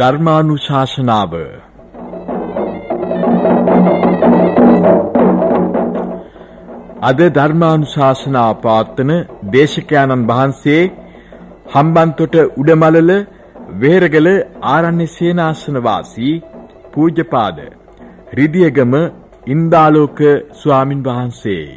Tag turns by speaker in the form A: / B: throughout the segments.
A: ධර්මානුශාසනාව අද ධර්මානුශාසනා පාත්තන දේශකයන්න් වහන්සේ හම්බන්තොට උඩමලල වේරගල ආරණ්‍ය සේනාසන වාසී පූජ්‍යපාද රිදියගම ඉන්දාලෝක ස්වාමින් වහන්සේයි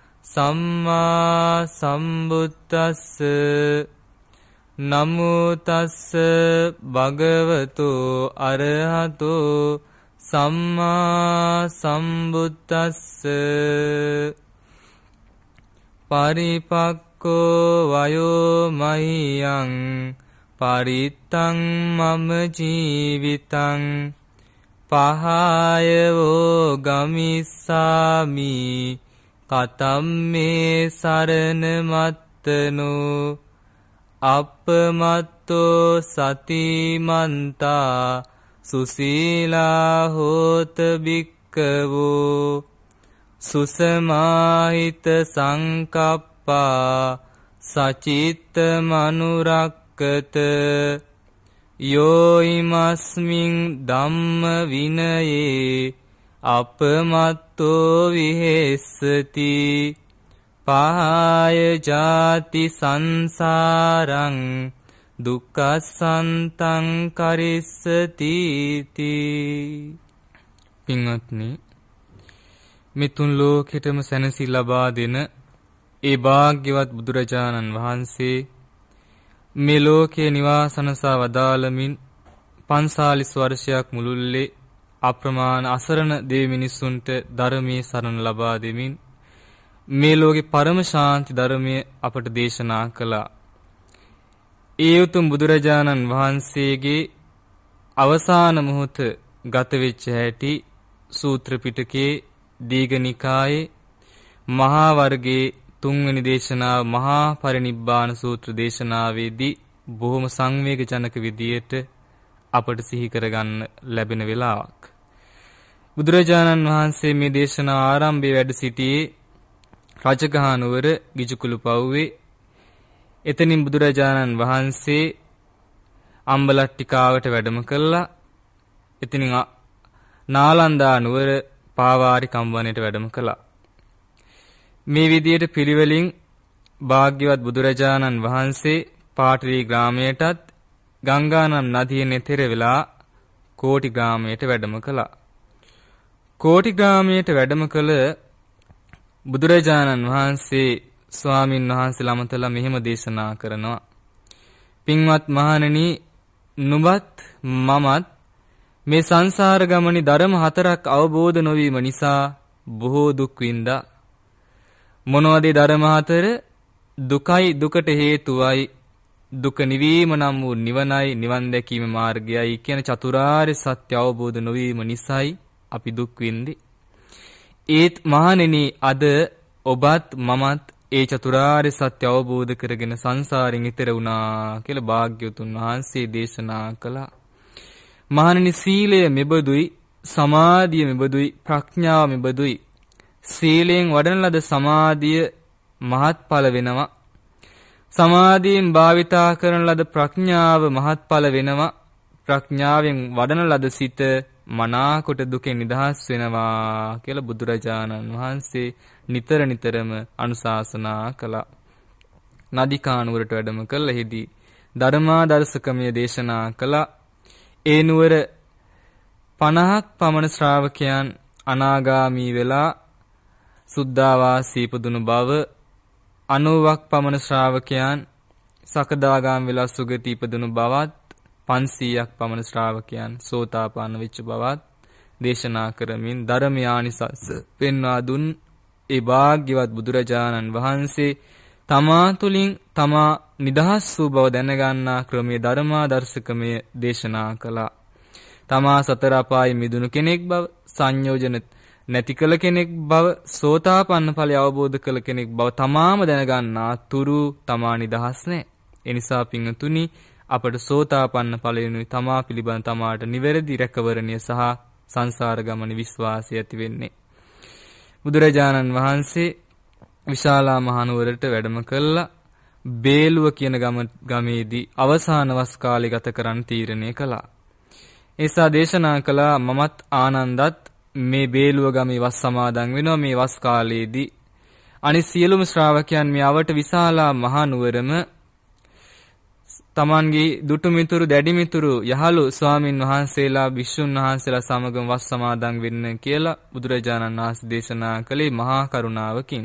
A: සම්මා සම්බුද්දස්ස නමෝ තස්ස භගවතු අරහතෝ සම්මා සම්බුද්දස්ස පරිපක්කෝ වයෝ මහියං පරිත්තං මම ජීවිතං පහයවෝ ගමිස්සාමි කතම් මේ සරණමත්තනෝ අපමත්තෝ සතිමන්තා සුසීලා හෝත බික්කවෝ සුසමාහිත සංකප්පා සචිත්ත මනුරක්කත යෝයිමස්මින් ධම්ම විනයේ අපමත්තෝ විහෙස්සති පහාය ජාති සංසාරං දුක්ඛසන්තං කරිස්සති තී පින්වත්නි මෙතුන් ලෝකෙටම සැනසී ලබා දෙන ඒ භාග්‍යවත් බුදුරජාණන් වහන්සේ මේ ලෝකේ නිවාසනසා වදාළමින් 45 වර්ෂයක් මුළුල්ලේ අප්‍රමාණ අසරණ දෙවි මිනිසුන්ට ධර්මයේ සරණ ලබා දෙමින් මේ ලෝකේ පරම ශාන්ති ධර්මය අපට දේශනා කළා. ඒ උතුම් බුදුරජාණන් වහන්සේගේ අවසාන මොහොත ගත වෙච්ච හැටි සූත්‍ර පිටකේ දීඝනිකායේ මහා වර්ගයේ තුන්වෙනි දේශනාව මහා පරිනිබ්බාන සූත්‍ර දේශනාවේදී බොහොම සංවේගජනක විදියට අපට සිහි කරගන්න ලැබෙන වෙලාවක්. බුදුරජාණන් වහන්සේ මේ දේශනා ආරම්භයේ වැඩ සිටියේ රජගහනුවර ගිජුකුළු පව්වේ එතනින් බුදුරජාණන් වහන්සේ අම්බලට්ටිකාවට වැඩම කළා එතනින් නාලන්දා නුවර පාවාරි කම්බවනයට වැඩම කළා මේ විදියට පිළිවෙලින් භාග්‍යවත් බුදුරජාණන් වහන්සේ පාටලී ග්‍රාමයටත් ගංගානම් නදියේ නෙතර වෙලා කෝටි ග්‍රාමයට වැඩම කළා කෝටිග්‍රාමයට වැඩම කළ බුදුරජාණන් වහන්සේ ස්වාමින් වහන්සේලා අමතලා මෙහෙම දේශනා කරනවා. පින්වත් මහණෙනි, නුඹත් මමත් මේ සංසාර ගමනේ ධර්ම හතරක් අවබෝධ නොවීම නිසා බොහෝ දුක් විඳා. මොනවද ධර්ම හතර? දුකයි දුකට හේතුවයි දුක නිවීම නම් වූ නිවනයි නිවන් දැකීමේ මාර්ගයයි කියන චතුරාර්ය සත්‍ය අවබෝධ නොවීම නිසායි අපි දුක් විඳි. ඒත් මහණෙනි අද ඔබත් මමත් ඒ චතුරාර්ය සත්‍ය අවබෝධ කරගෙන සංසාරෙන් ඈතර වුණා කියලා භාග්‍යවතුන් වහන්සේ දේශනා කළා. මහණෙනි සීලය මෙබඳුයි සමාධිය මෙබඳුයි ප්‍රඥාව මෙබඳුයි සීලයෙන් වඩන ලද සමාධිය මහත්ඵල වෙනවා සමාධියෙන් භාවිතා කරන ලද ප්‍රඥාව මහත්ඵල වෙනවා ප්‍රඥාවෙන් වඩන ලද සිත මනාකොට දුකෙන් නිදහස් වෙනවා කියලා බුදුරජාණන් වහන්සේ නිතර නිතරම අනුශාසනා කළා. නදිකානුවරට වැඩම කළෙහිදී ධර්මා දර්ශකමිය දේශනා කළා. ඒ නුවර 50ක් පමණ ශ්‍රාවකයන් අනාගාමී වෙලා සුද්ධාවාසී පුදුණු බව 90ක් පමණ ශ්‍රාවකයන් සකදාගාම වෙලා සුගති ඉපදුණු බවත් 500ක් පමණ ශ්‍රාවකයන් සෝතාපන්න වෙච්ච බවත් දේශනා කරමින් ධර්මයානිසස්ස පෙන්වා දුන් ඒ භාග්‍යවත් බුදුරජාණන් වහන්සේ තමා තුලින් තමා නිදහස් වූ බව දැනගන්නා ක්‍රමයේ ධර්මාදර්ශකමය දේශනා කළා. තමා සතර අපායේ මිදුණු කෙනෙක් බව සංයෝජන නැති කළ කෙනෙක් බව සෝතාපන්න ඵලය අවබෝධ කළ කෙනෙක් බව තමාම දැනගන්නා තුරු තමා නිදහස් නැහැ. එනිසා පින්තුනි අපට සෝතාපන්න ඵලයනුයි තමා පිළිබඳ තමාට නිවැරදි රැකවරණය සහ සංසාර ගමන විශ්වාසය ඇති වෙන්නේ. බුදුරජාණන් වහන්සේ විශාලා මහනුවරට වැඩම කළා බේලුව කියන ගමේදී අවසාන වස් කාලේ ගත කරන්න තීරණය කළා. ඒසා දේශනා කළා මමත් ආනන්දත් මේ බේලුව ගමේ වස් සමාදන් වෙනවා මේ වස් කාලයේදී අනිත් සියලුම ශ්‍රාවකයන් මෙවට විශාලා මහනුවරම තමන්ගේ දුටු මිතුරු දැඩි මිතුරු යහළු ස්වාමින් වහන්සේලා භික්ෂුන් වහන්සේලා සමගම වස් සමාදන් වෙන්න කියලා බුදුරජාණන් වහන්සේ දේශනා කළේ මහා කරුණාවකින්.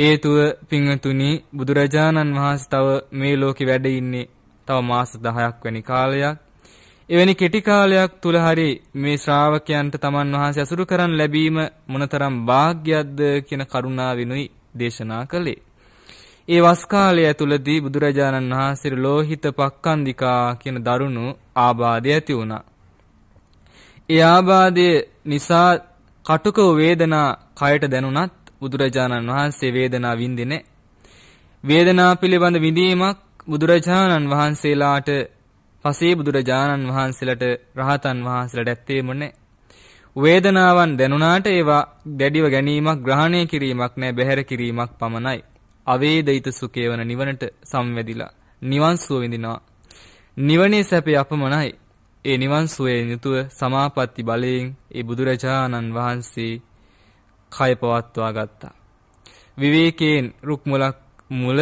A: හේතුව පිංහතුනි බුදුරජාණන් වහන්ස තව මේ ලෝකෙ වැඩ ඉන්නේ තව මාස 10ක් වැනි කාලයක්. එවැනි කෙටි කාලයක් තුල හරි මේ ශ්‍රාවකයන්ට තමන් වහන්සේ අසුරු කරන් ලැබීම මොනතරම් වාග්යක්ද කියන කරුණාවිනුයි දේශනා කළේ. ඒ වස් කාලය ඇතුළතදී බුදුරජාණන් වහන්සේට ලෝහිත පක්කන්දිකා කියන දරුණු ආබාධය ඇති වුණා. ඒ ආබාධය නිසා කටුක වේදනා කයට දැනුණත් බුදුරජාණන් වහන්සේ වේදනා විඳින්නේ වේදනා පිළිබඳ විඳීමක් බුදුරජාණන් වහන්සේලාට පසේ බුදුරජාණන් වහන්සේලාට රහතන් වහන්සේලාට ඇත්තේම නැහැ. වේදනාවන් දැනුණාට ඒවා දැඩිව ගැනීමක් ග්‍රහණය කිරීමක් නැහැ බැහැර කිරීමක් පමණයි. අවේදිත සුඛය වන නිවනට සම්වැදිලා නිවන් සුව විඳිනවා. නිවනේ සැපේ අපමණයි. ඒ නිවන් සුවයෙන් යුතුව සමාපatti බලයෙන් ඒ බුදුරජාණන් වහන්සේ කය පවත්වා ගත්තා. විවේකයෙන් රුක්මුලක් මුල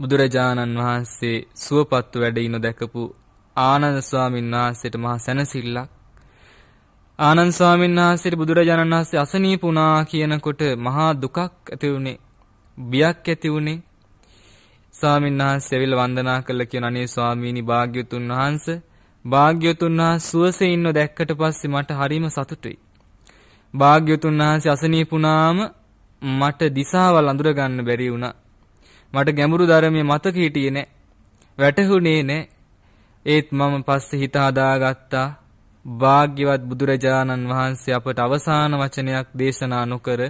A: බුදුරජාණන් වහන්සේ සුවපත් වැඩිනු දැකපු ආනන්ද ස්වාමීන් වහන්සේට මහා සැනසෙල්ලක් ආනන්ද ස්වාමීන් වහන්සේට බුදුරජාණන් වහන්සේ අසනීප වුණා කියනකොට මහා දුකක් ඇති වුණේ බියක් ඇති වුණේ. ස්වාමීන් වහන්සේ ඇවිල්ලා වන්දනා කළා කියන අනේ ස්වාමීනි භාග්‍යතුන් වහන්සේ භාග්‍යතුන් වහන්සේ සුවසේ ඉන්න දැක්කට පස්සේ මට හරිම සතුටුයි. භාග්‍යතුන් වහන්සේ අසනීපුණාම මට දිසාවල් අඳුර ගන්න බැරි වුණා. මට ගැඹුරු ධර්මයේ මතක හිටියේ නෑ. වැටහුනේ නෑ. ඒත් මම පස්සේ හිත හදාගත්තා. භාග්‍යවත් බුදුරජාණන් වහන්සේ අපට අවසාන වචනයක් දේශනා නොකර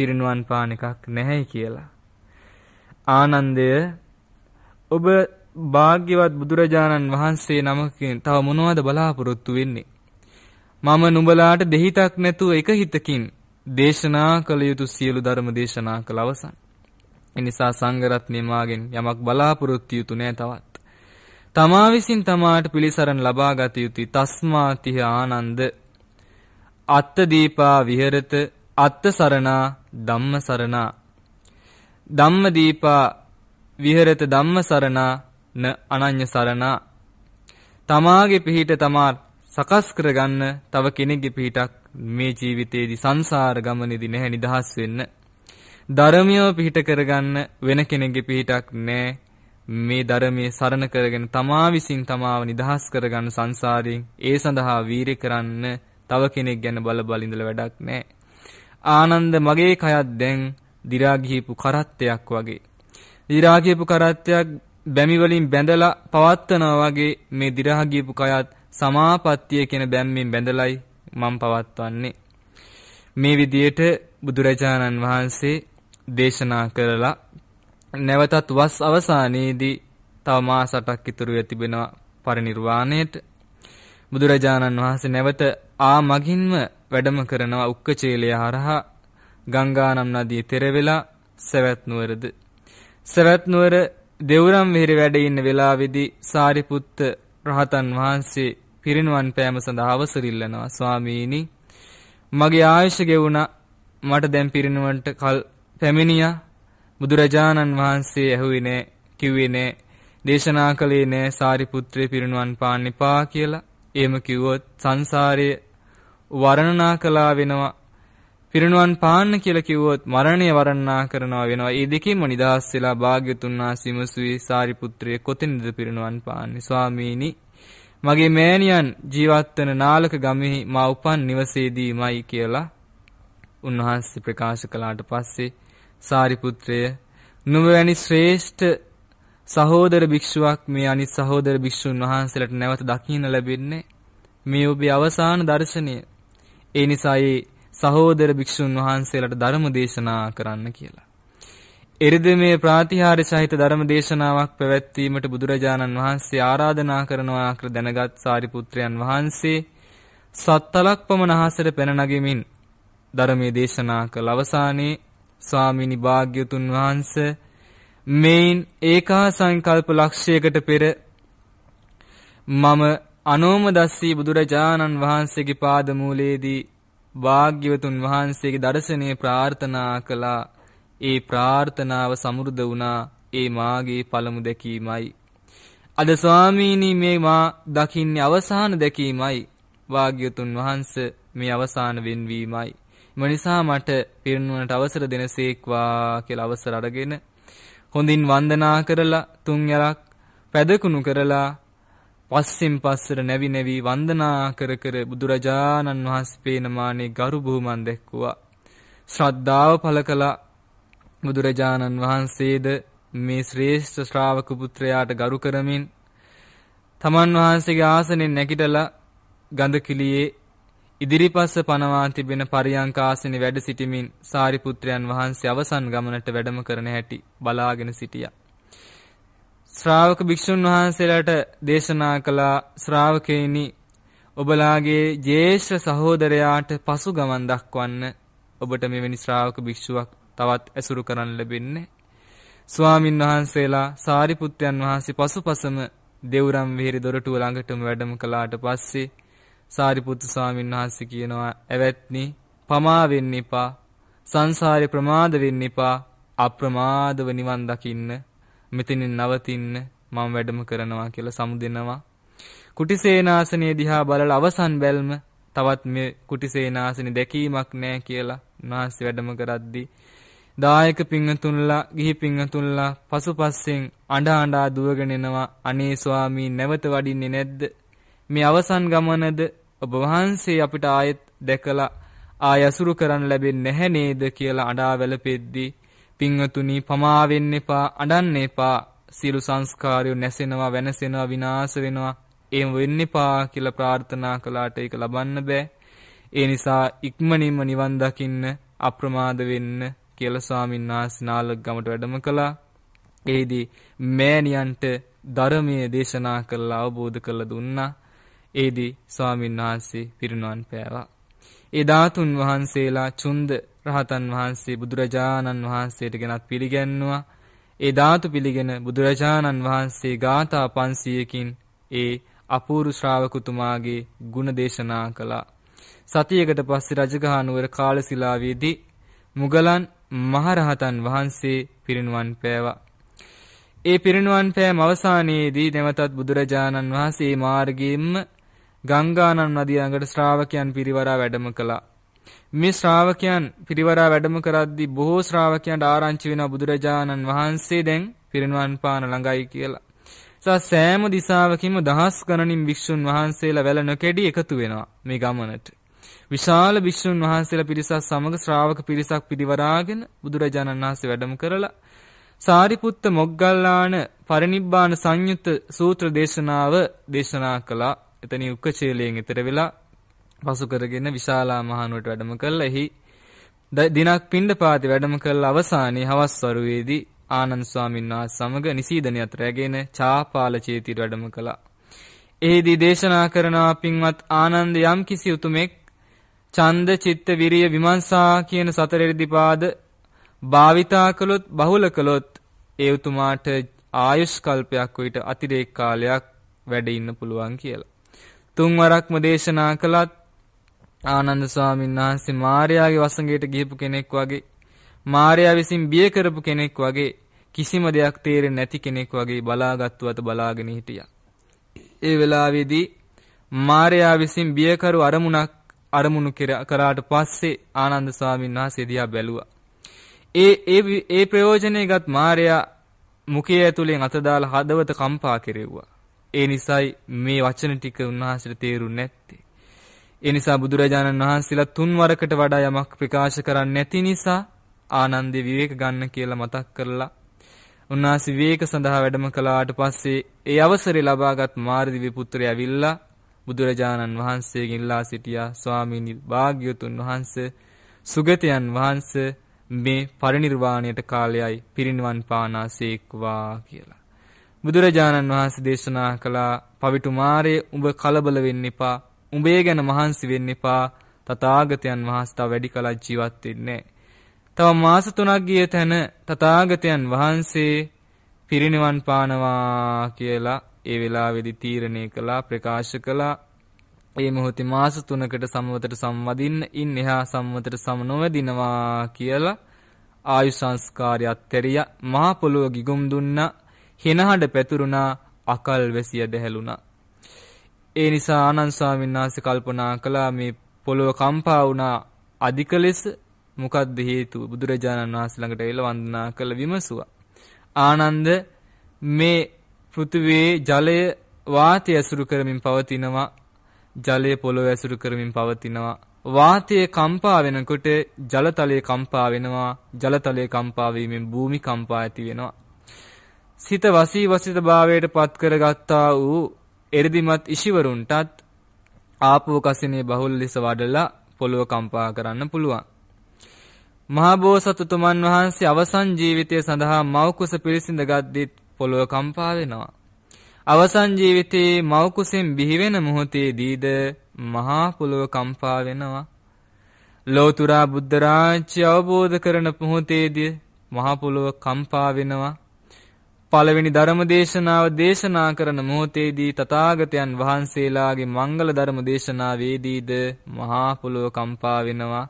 A: පිරිනුවන් පාන එකක් නැහැයි කියලා. ආනන්දය ඔබ භාග්‍යවත් බුදුරජාණන් වහන්සේ නමකින් තව මොනවද බලාපොරොත්තු වෙන්නේ? මම නුඹලාට දෙහිතක් නැතුව එක හිතකින් දේශනා කළ යුතු සියලු ධර්ම දේශනා කළ අවසන්. එනිසා සංඝරත්නය මාගෙන් යමක් බලාපොරොත්තු යුතු නෑ තවත්. තමා විසින් තමාට පිළිසරණ ලබා ගත යුතුයි තස්මාතිහ ආනන්ද අත්ත දීපා විහෙරත අත්ත සරණා ධම්ම සරණා ධම්ම දීපා විහෙරත ධම්ම සරණා න අනඤ්‍ය සරණා තමාගේ පිහිට තමා සකස් කරගන්න තව කෙනෙක්ගේ පිහිටක් මේ ජීවිතේදී සංසාර ගමනේදී නැහැ නිදහස් වෙන්න ධර්මියව පිහිට කරගන්න වෙන කෙනෙක්ගේ පිහිටක් නැහැ මේ ධර්මයේ සරණ කරගෙන තමා විසින් තමාව නිදහස් කරගන්න සංසාරයෙන් ඒ සඳහා වීරිය කරන්න තව කෙනෙක් ගැන බල බල ඉඳලා වැඩක් නැහැ ආනන්ද මගේ කයත් දැන් දිරා ගිහිපු කරත්තයක් වගේ. දිරා ගිහිපු කරත්තයක් බැමි වලින් බැඳලා පවත්නවා වගේ මේ දිරා ගිහිපු කයත් සමාපත්තිය කියන බැම්මෙන් බැඳලයි මම පවත්වන්නේ. මේ විදියට බුදුරජාණන් වහන්සේ දේශනා කරලා නැවතත් වස් අවසානයේදී තව මාස 8ක් ඉතුරු වෙ තිබෙනවා පරිණිරවාණයට බුදුරජාණන් වහන්සේ නැවත ආ මගින්ම වැඩම කරනවා උක්කචේලය හරහා ගංගානම් නදියේ තෙරවිලා සවැත් නුවරද සවැත් නුවර දෙවුරම් විහිර වැඩ ඉන්න වෙලාවේදී සාරිපුත්ත රහතන් වහන්සේ පිරිනුවන් පෑම සඳහා අවසර ඉල්ලනවා ස්වාමීනි මගේ ආයුෂ ගෙවුණා මට දැන් පිරිනුවන්ට කල් පැමිණියා බුදුරජාණන් වහන්සේ ඇහුවේ නෑ කිව්වේ නෑ දේශනා කළේ නෑ සාරිපුත්‍රය පිරිනුවන් පාන්න එපා කියලා එහෙම කිව්වොත් සංසාරයේ වර්ණනා කළා වෙනවා. පිරිනුවන් පාන්න කියලා කිව්වොත් මරණය වර්ණනා කරනවා වෙනවා. මේ දෙකෙන්ම නිදහස් වෙලා භාග්‍යතුන් වහන්සේ විමසුවේ සාරිපුත්‍රය කොතෙන්ද පිරිනුවන් පාන්නේ ස්වාමීනි මගේ මෑණියන් ජීවත් වන නාලක ගමෙහි මා උපන් නිවසේදීමයි කියලා උන්වහන්සේ ප්‍රකාශ කළාට පස්සේ සාරිපුත්‍රය නුඹ වැනි ශ්‍රේෂ්ඨ සහෝදර භික්ෂුවක් මේ අනිත් සහෝදර භික්ෂුන් වහන්සේලාට නැවත දකින්න ලැබෙන්නේ මේ ඔබේ අවසාන දර්ශනය ඒ නිසා ඒ සහෝදර භික්ෂුන් වහන්සේලාට ධර්ම දේශනා කරන්න කියලා. එරිදමේ ප්‍රාතිහාර්ය සහිත ධර්ම දේශනාවක් පැවැත්වීමට බුදුරජාණන් වහන්සේ ආරාධනා කරනවා අක්‍ර දැනගත් සාරිපුත්‍රයන් වහන්සේ සත්තලක් පමණ අහසට පැන නගමින් ධර්මයේ දේශනා කළ අවසානයේ ස්වාමිනි භාග්‍යතුන් වහන්ස මේන් ඒකා සංකල්ප ලක්ෂයකට පෙර මම අනෝමදස්සී බුදුරජාණන් වහන්සේගේ පාදමූලයේදී භාග්‍යවතුන් වහන්සේගේ දර්ශනය ප්‍රාර්ථනා කළා. ඒ ප්‍රාර්ථනාව සමෘද්ධ වුණා. ඒ මාගේ පළමු දැකීමයි. අද ස්වාමීනි මේ මා දකින්නේ අවසාන දැකීමයි. භාග්‍යවතුන් වහන්ස මේ අවසාන වෙන්වීමයි. එම නිසා මට පිරිනුවනට අවසර දෙනසේක්වා කියලා අවසර අරගෙන හොඳින් වන්දනා කරලා තුන් යරක් පැදකුණු කරලා පස්සෙන් පස්සට නැවි නැවි වන්දනා කර කර බුදුරජාණන් වහන්සේ පේන මානේ ගරු බුහුමන් දැක්කුවා. ශ්‍රද්ධාව පළ කළා. බුදුරජාණන් වහන්සේද මේ ශ්‍රේෂ්ඨ ශ්‍රාවක පුත්‍රයාට ගරු කරමින් තමන් වහන්සේගේ ආසනෙන් නැගිටලා ගඳකිලියේ ඉදිරිපස්ස පනවා තිබෙන පරියංක ආසනේ වැඩ සිටිමින් සාරිපුත්‍රයන් වහන්සේ අවසන් ගමනට වැඩම කරන හැටි බලාගෙන සිටියා. ශ්‍රාවක භික්ෂුන් වහන්සේලාට දේශනා කළා ශ්‍රාවකෙනි ඔබලාගේ ජේෂ්ඨ සහෝදරයාට පසු ගමන් දක්වන්න ඔබට මෙවැනි ශ්‍රාවක භික්ෂුවක් තවත් ඇසුරු කරන්න ලැබෙන්නේ ස්වාමින් වහන්සේලා සාරිපුත්යන් වහන්සේ පසුපසම දෙවුරම් විහෙරි දොරටුව ළඟටම වැඩම කළාට පස්සේ සාරිපුත්තු ස්වාමීන් වහන්සේ කියනවා ඇවැත්නි පමා වෙන්න එපා සංසාරේ ප්‍රමාද වෙන්න එපා අප්‍රමාදව නිවන් දකින්න මෙතනින් නවතින්න මම වැඩම කරනවා කියලා සමුදෙනවා. කුටිසේනාසනය දිහා බලලා අවසන් බැල්ම තවත් මේ කුටිසේනාසනේ දැකීමක් නැහැ කියලා නාස්ති වැඩම කරද්දී දායක පිංගතුන්ලා ගිහි පිංගතුන්ලා පසුපස්සෙන් අඬ අඬා දුවගෙන එනවා අනේ ස්වාමී නැවත වඩින්නේ නැද්ද මේ අවසන් ගමනද ඔබ වහන්සේ අපිට ආයෙත් දැකලා ආය අසුරු කරන්න ලැබෙන්නේ නැහැ නේද කියලා අඬා වැළපෙද්දී පින්වතුනි පමා වෙන්න එපා අඬන්න එපා සියලු සංස්කාරයෝ නැසෙනවා වෙනසෙනවා විනාශ වෙනවා එහෙම වෙන්න එපා කියලා ප්‍රාර්ථනා කළාට ඒක ලබන්න බෑ ඒ නිසා ඉක්මනින්ම නිවන් දකින්න අප්‍රමාද වෙන්න කියලා ස්වාමීන් වහන්සේ නාලක ගමට වැඩම කළා එෙහිදී මෑණියන්ට ධර්මයේ දේශනා කරලා අවබෝධ කරලා දුන්නා එෙහිදී ස්වාමීන් වහන්සේ පිරිනුවන් පෑවා ඒ ධාතුන් වහන්සේලා චුන්ද රහතන් වහන්සේ බුදුරජාණන් වහන්සේට ගෙනත් පිළිගැන්නවා. ඒ ධාතු පිළිගෙන බුදුරජාණන් වහන්සේ ගාථා 500කින් ඒ අපූර්ව ශ්‍රාවකතුමාගේ ගුණ දේශනා කළා. සතියකට පස්සේ රජගහ නුවර කාලසිලාවේදී මුගලන් මහරහතන් වහන්සේ පිරිනුවන් පෑවා. ඒ පිරිනුවන් පෑම අවසානයේදී නැවතත් බුදුරජාණන් වහන්සේ මාර්ගයෙන්ම ගංගානන් නදිය ළඟට ශ්‍රාවකයන් පිරිවරා වැඩම කළා. මේ ශ්‍රාවකයන් පිරිවරා වැඩම කරද්දී බොහෝ ශ්‍රාවකයන්ට ආරංචි වෙන බුදුරජාණන් වහන්සේ දැන් පිරිනිවන් පාන ළඟයි කියලා. සෑම දිසාවකින්ම දහස් ගණනින් භික්ෂුන් වහන්සේලා වැල නොකැඩි එකතු වෙනවා මේ ගමනට. විශාල භික්ෂුන් වහන්සේලා පිරිසක් සමග ශ්‍රාවක පිරිසක් පිරිවරාගෙන බුදුරජාණන් වහන්සේ වැඩම කරලා සාරිපුත්ත මොග්ගල්ලාන පරිනිබ්බාන සංයුත්ත සූත්‍ර දේශනාව දේශනා කළා. එතන උක්කචේලයෙන් එතර වෙලා පසු කරගෙන විශාලා මහනුවට වැඩම කළා. එහි දිනක් පිණ්ඩපාති වැඩම කළ අවසානයේ හවස් වරුවේදී ආනන්ද ස්වාමීන් වහන්සේ සමග නිසීදනියත් රැගෙන චාපාල චේතිර වැඩම කළා. එෙහිදී දේශනා කරනවා පින්වත් ආනන්ද යම් කිසි උතුමෙක් ඡන්ද චිත්ත විරිය විමර්ශා කියන සතර ඍද්ධිපාද භාවිතා කළොත් බහුල කළොත් ඒ උතුමාට ආයුෂ් කල්පයක් විතර අතිරේක කාලයක් වැඩ ඉන්න පුළුවන් කියලා. තුන්වරක්ම දේශනා කළත් ආනන්ද ස්වාමීන් වහන්සේ මාර්යාගේ වසඟයට ගිහපු කෙනෙක් වගේ මාර්යා විසින් බිය කරපු කෙනෙක් වගේ කිසිම දෙයක් තේරෙන්නේ නැති කෙනෙක් වගේ බලාගත්තු අත බලාගෙන හිටියා. ඒ වෙලාවේදී මාර්යා විසින් බියකරු අරමුණක් අරමුණු කරාට පස්සේ ආනන්ද ස්වාමීන් වහන්සේ දිහා බැලුවා. ඒ ඒ ඒ ප්‍රයෝජනෙගත් මාර්යා මුඛය ඇතුලෙන් අත දාලා හදවත කම්පා කෙරෙව්වා. ඒ නිසායි මේ වචන ටික උන්වහන්සේට තේරුන්නේ නැත්තේ. ඒ නිසා බුදුරජාණන් වහන්සේලා තුන් වරකට වඩා යමක් ප්‍රකාශ කරන්නේ නැති නිසා ආනන්දේ විවේක ගන්න කියලා මතක් කරලා උන්වහන්සේ විවේක සඳහා වැඩම කළාට පස්සේ ඒ අවසරය ලබාගත් මාර්දිවි පුත්‍රය ඇවිල්ලා බුදුරජාණන් වහන්සේගෙන් ඉල්ලා සිටියා ස්වාමීනි භාග්‍යවතුන් වහන්සේ සුගතයන් වහන්සේ මේ පරිණිර්වාණයට කාලයයි පිරිනිවන් පානාසේක්වා කියලා. බුදුරජාණන් වහන්සේ දේශනා කළා පවිතුමාරේ උඹ කලබල වෙන්න එපා උඹේ ගැන මහන්සි වෙන්න එපා තථාගතයන් වහන්සේ තව වැඩි කලක් ජීවත් වෙන්නේ තව මාස 3ක් ගිය තැන තථාගතයන් වහන්සේ පිරිනිවන් පානවා කියලා ඒ වෙලාවේදී තීරණය කළා ප්‍රකාශ කළා ඒ මොහොතේ මාස 3කට සම්වතට සම්වදින්න ඉන් එහා සම්වතට සම නොවැදිනවා කියලා ආයු සංස්කාරය අත්තරිය මහා පොළොව ගිගුම් දුන්නා හෙනහඬ පැතුරුණා අකල් වැසිය බැහැලුණා. ඒ නිසා ආනන්ද ස්වාමීන් වහන්සේ කල්පනා කළා මේ පොළොව කම්පා වුණා අධික ලෙස මොකද්ද හේතුව? බුදුරජාණන් වහන්සේ ළඟට එලා වන්දනා කළ විමසුවා. ආනන්ද මේ පෘථිවියේ ජලය වාතය ඇසුරු කරමින් පවතිනවා. ජලය පොළොව ඇසුරු කරමින් පවතිනවා. වාතයේ කම්පා වෙනකොට ජලතලයේ කම්පා වෙනවා. ජලතලයේ කම්පා වීමෙන් භූමි කම්පා ඇති වෙනවා. සිත වසී වසිත භාවයට පත් කරගත්තා වූ එරිදිමත් ඉෂිවරුන්ටත් ආපෝ කසිනේ බහුල ලෙස වඩලා පොළොව කම්පා කරන්න පුළුවන්. මහා බෝසතුතුමන් වහන්සේ අවසන් ජීවිතය සඳහා මෞකුස පිළිසිඳගත් දිත් පොළොව කම්පා වෙනවා. අවසන් ජීවිතයේ මෞකුසෙන් බිහිවෙන මොහොතේදීද මහා පොළොව කම්පා වෙනවා. ලෝතුරා බුද්ධ රාජ්‍ය අවබෝධ කරන මොහොතේදී මහා පොළොව කම්පා වෙනවා. පළවෙනි ධර්ම දේශනාව දේශනා කරන මොහොතේදී තථාගතයන් වහන්සේලාගේ මංගල ධර්ම දේශනාවේදීද මහා පොළොව කම්පා වෙනවා.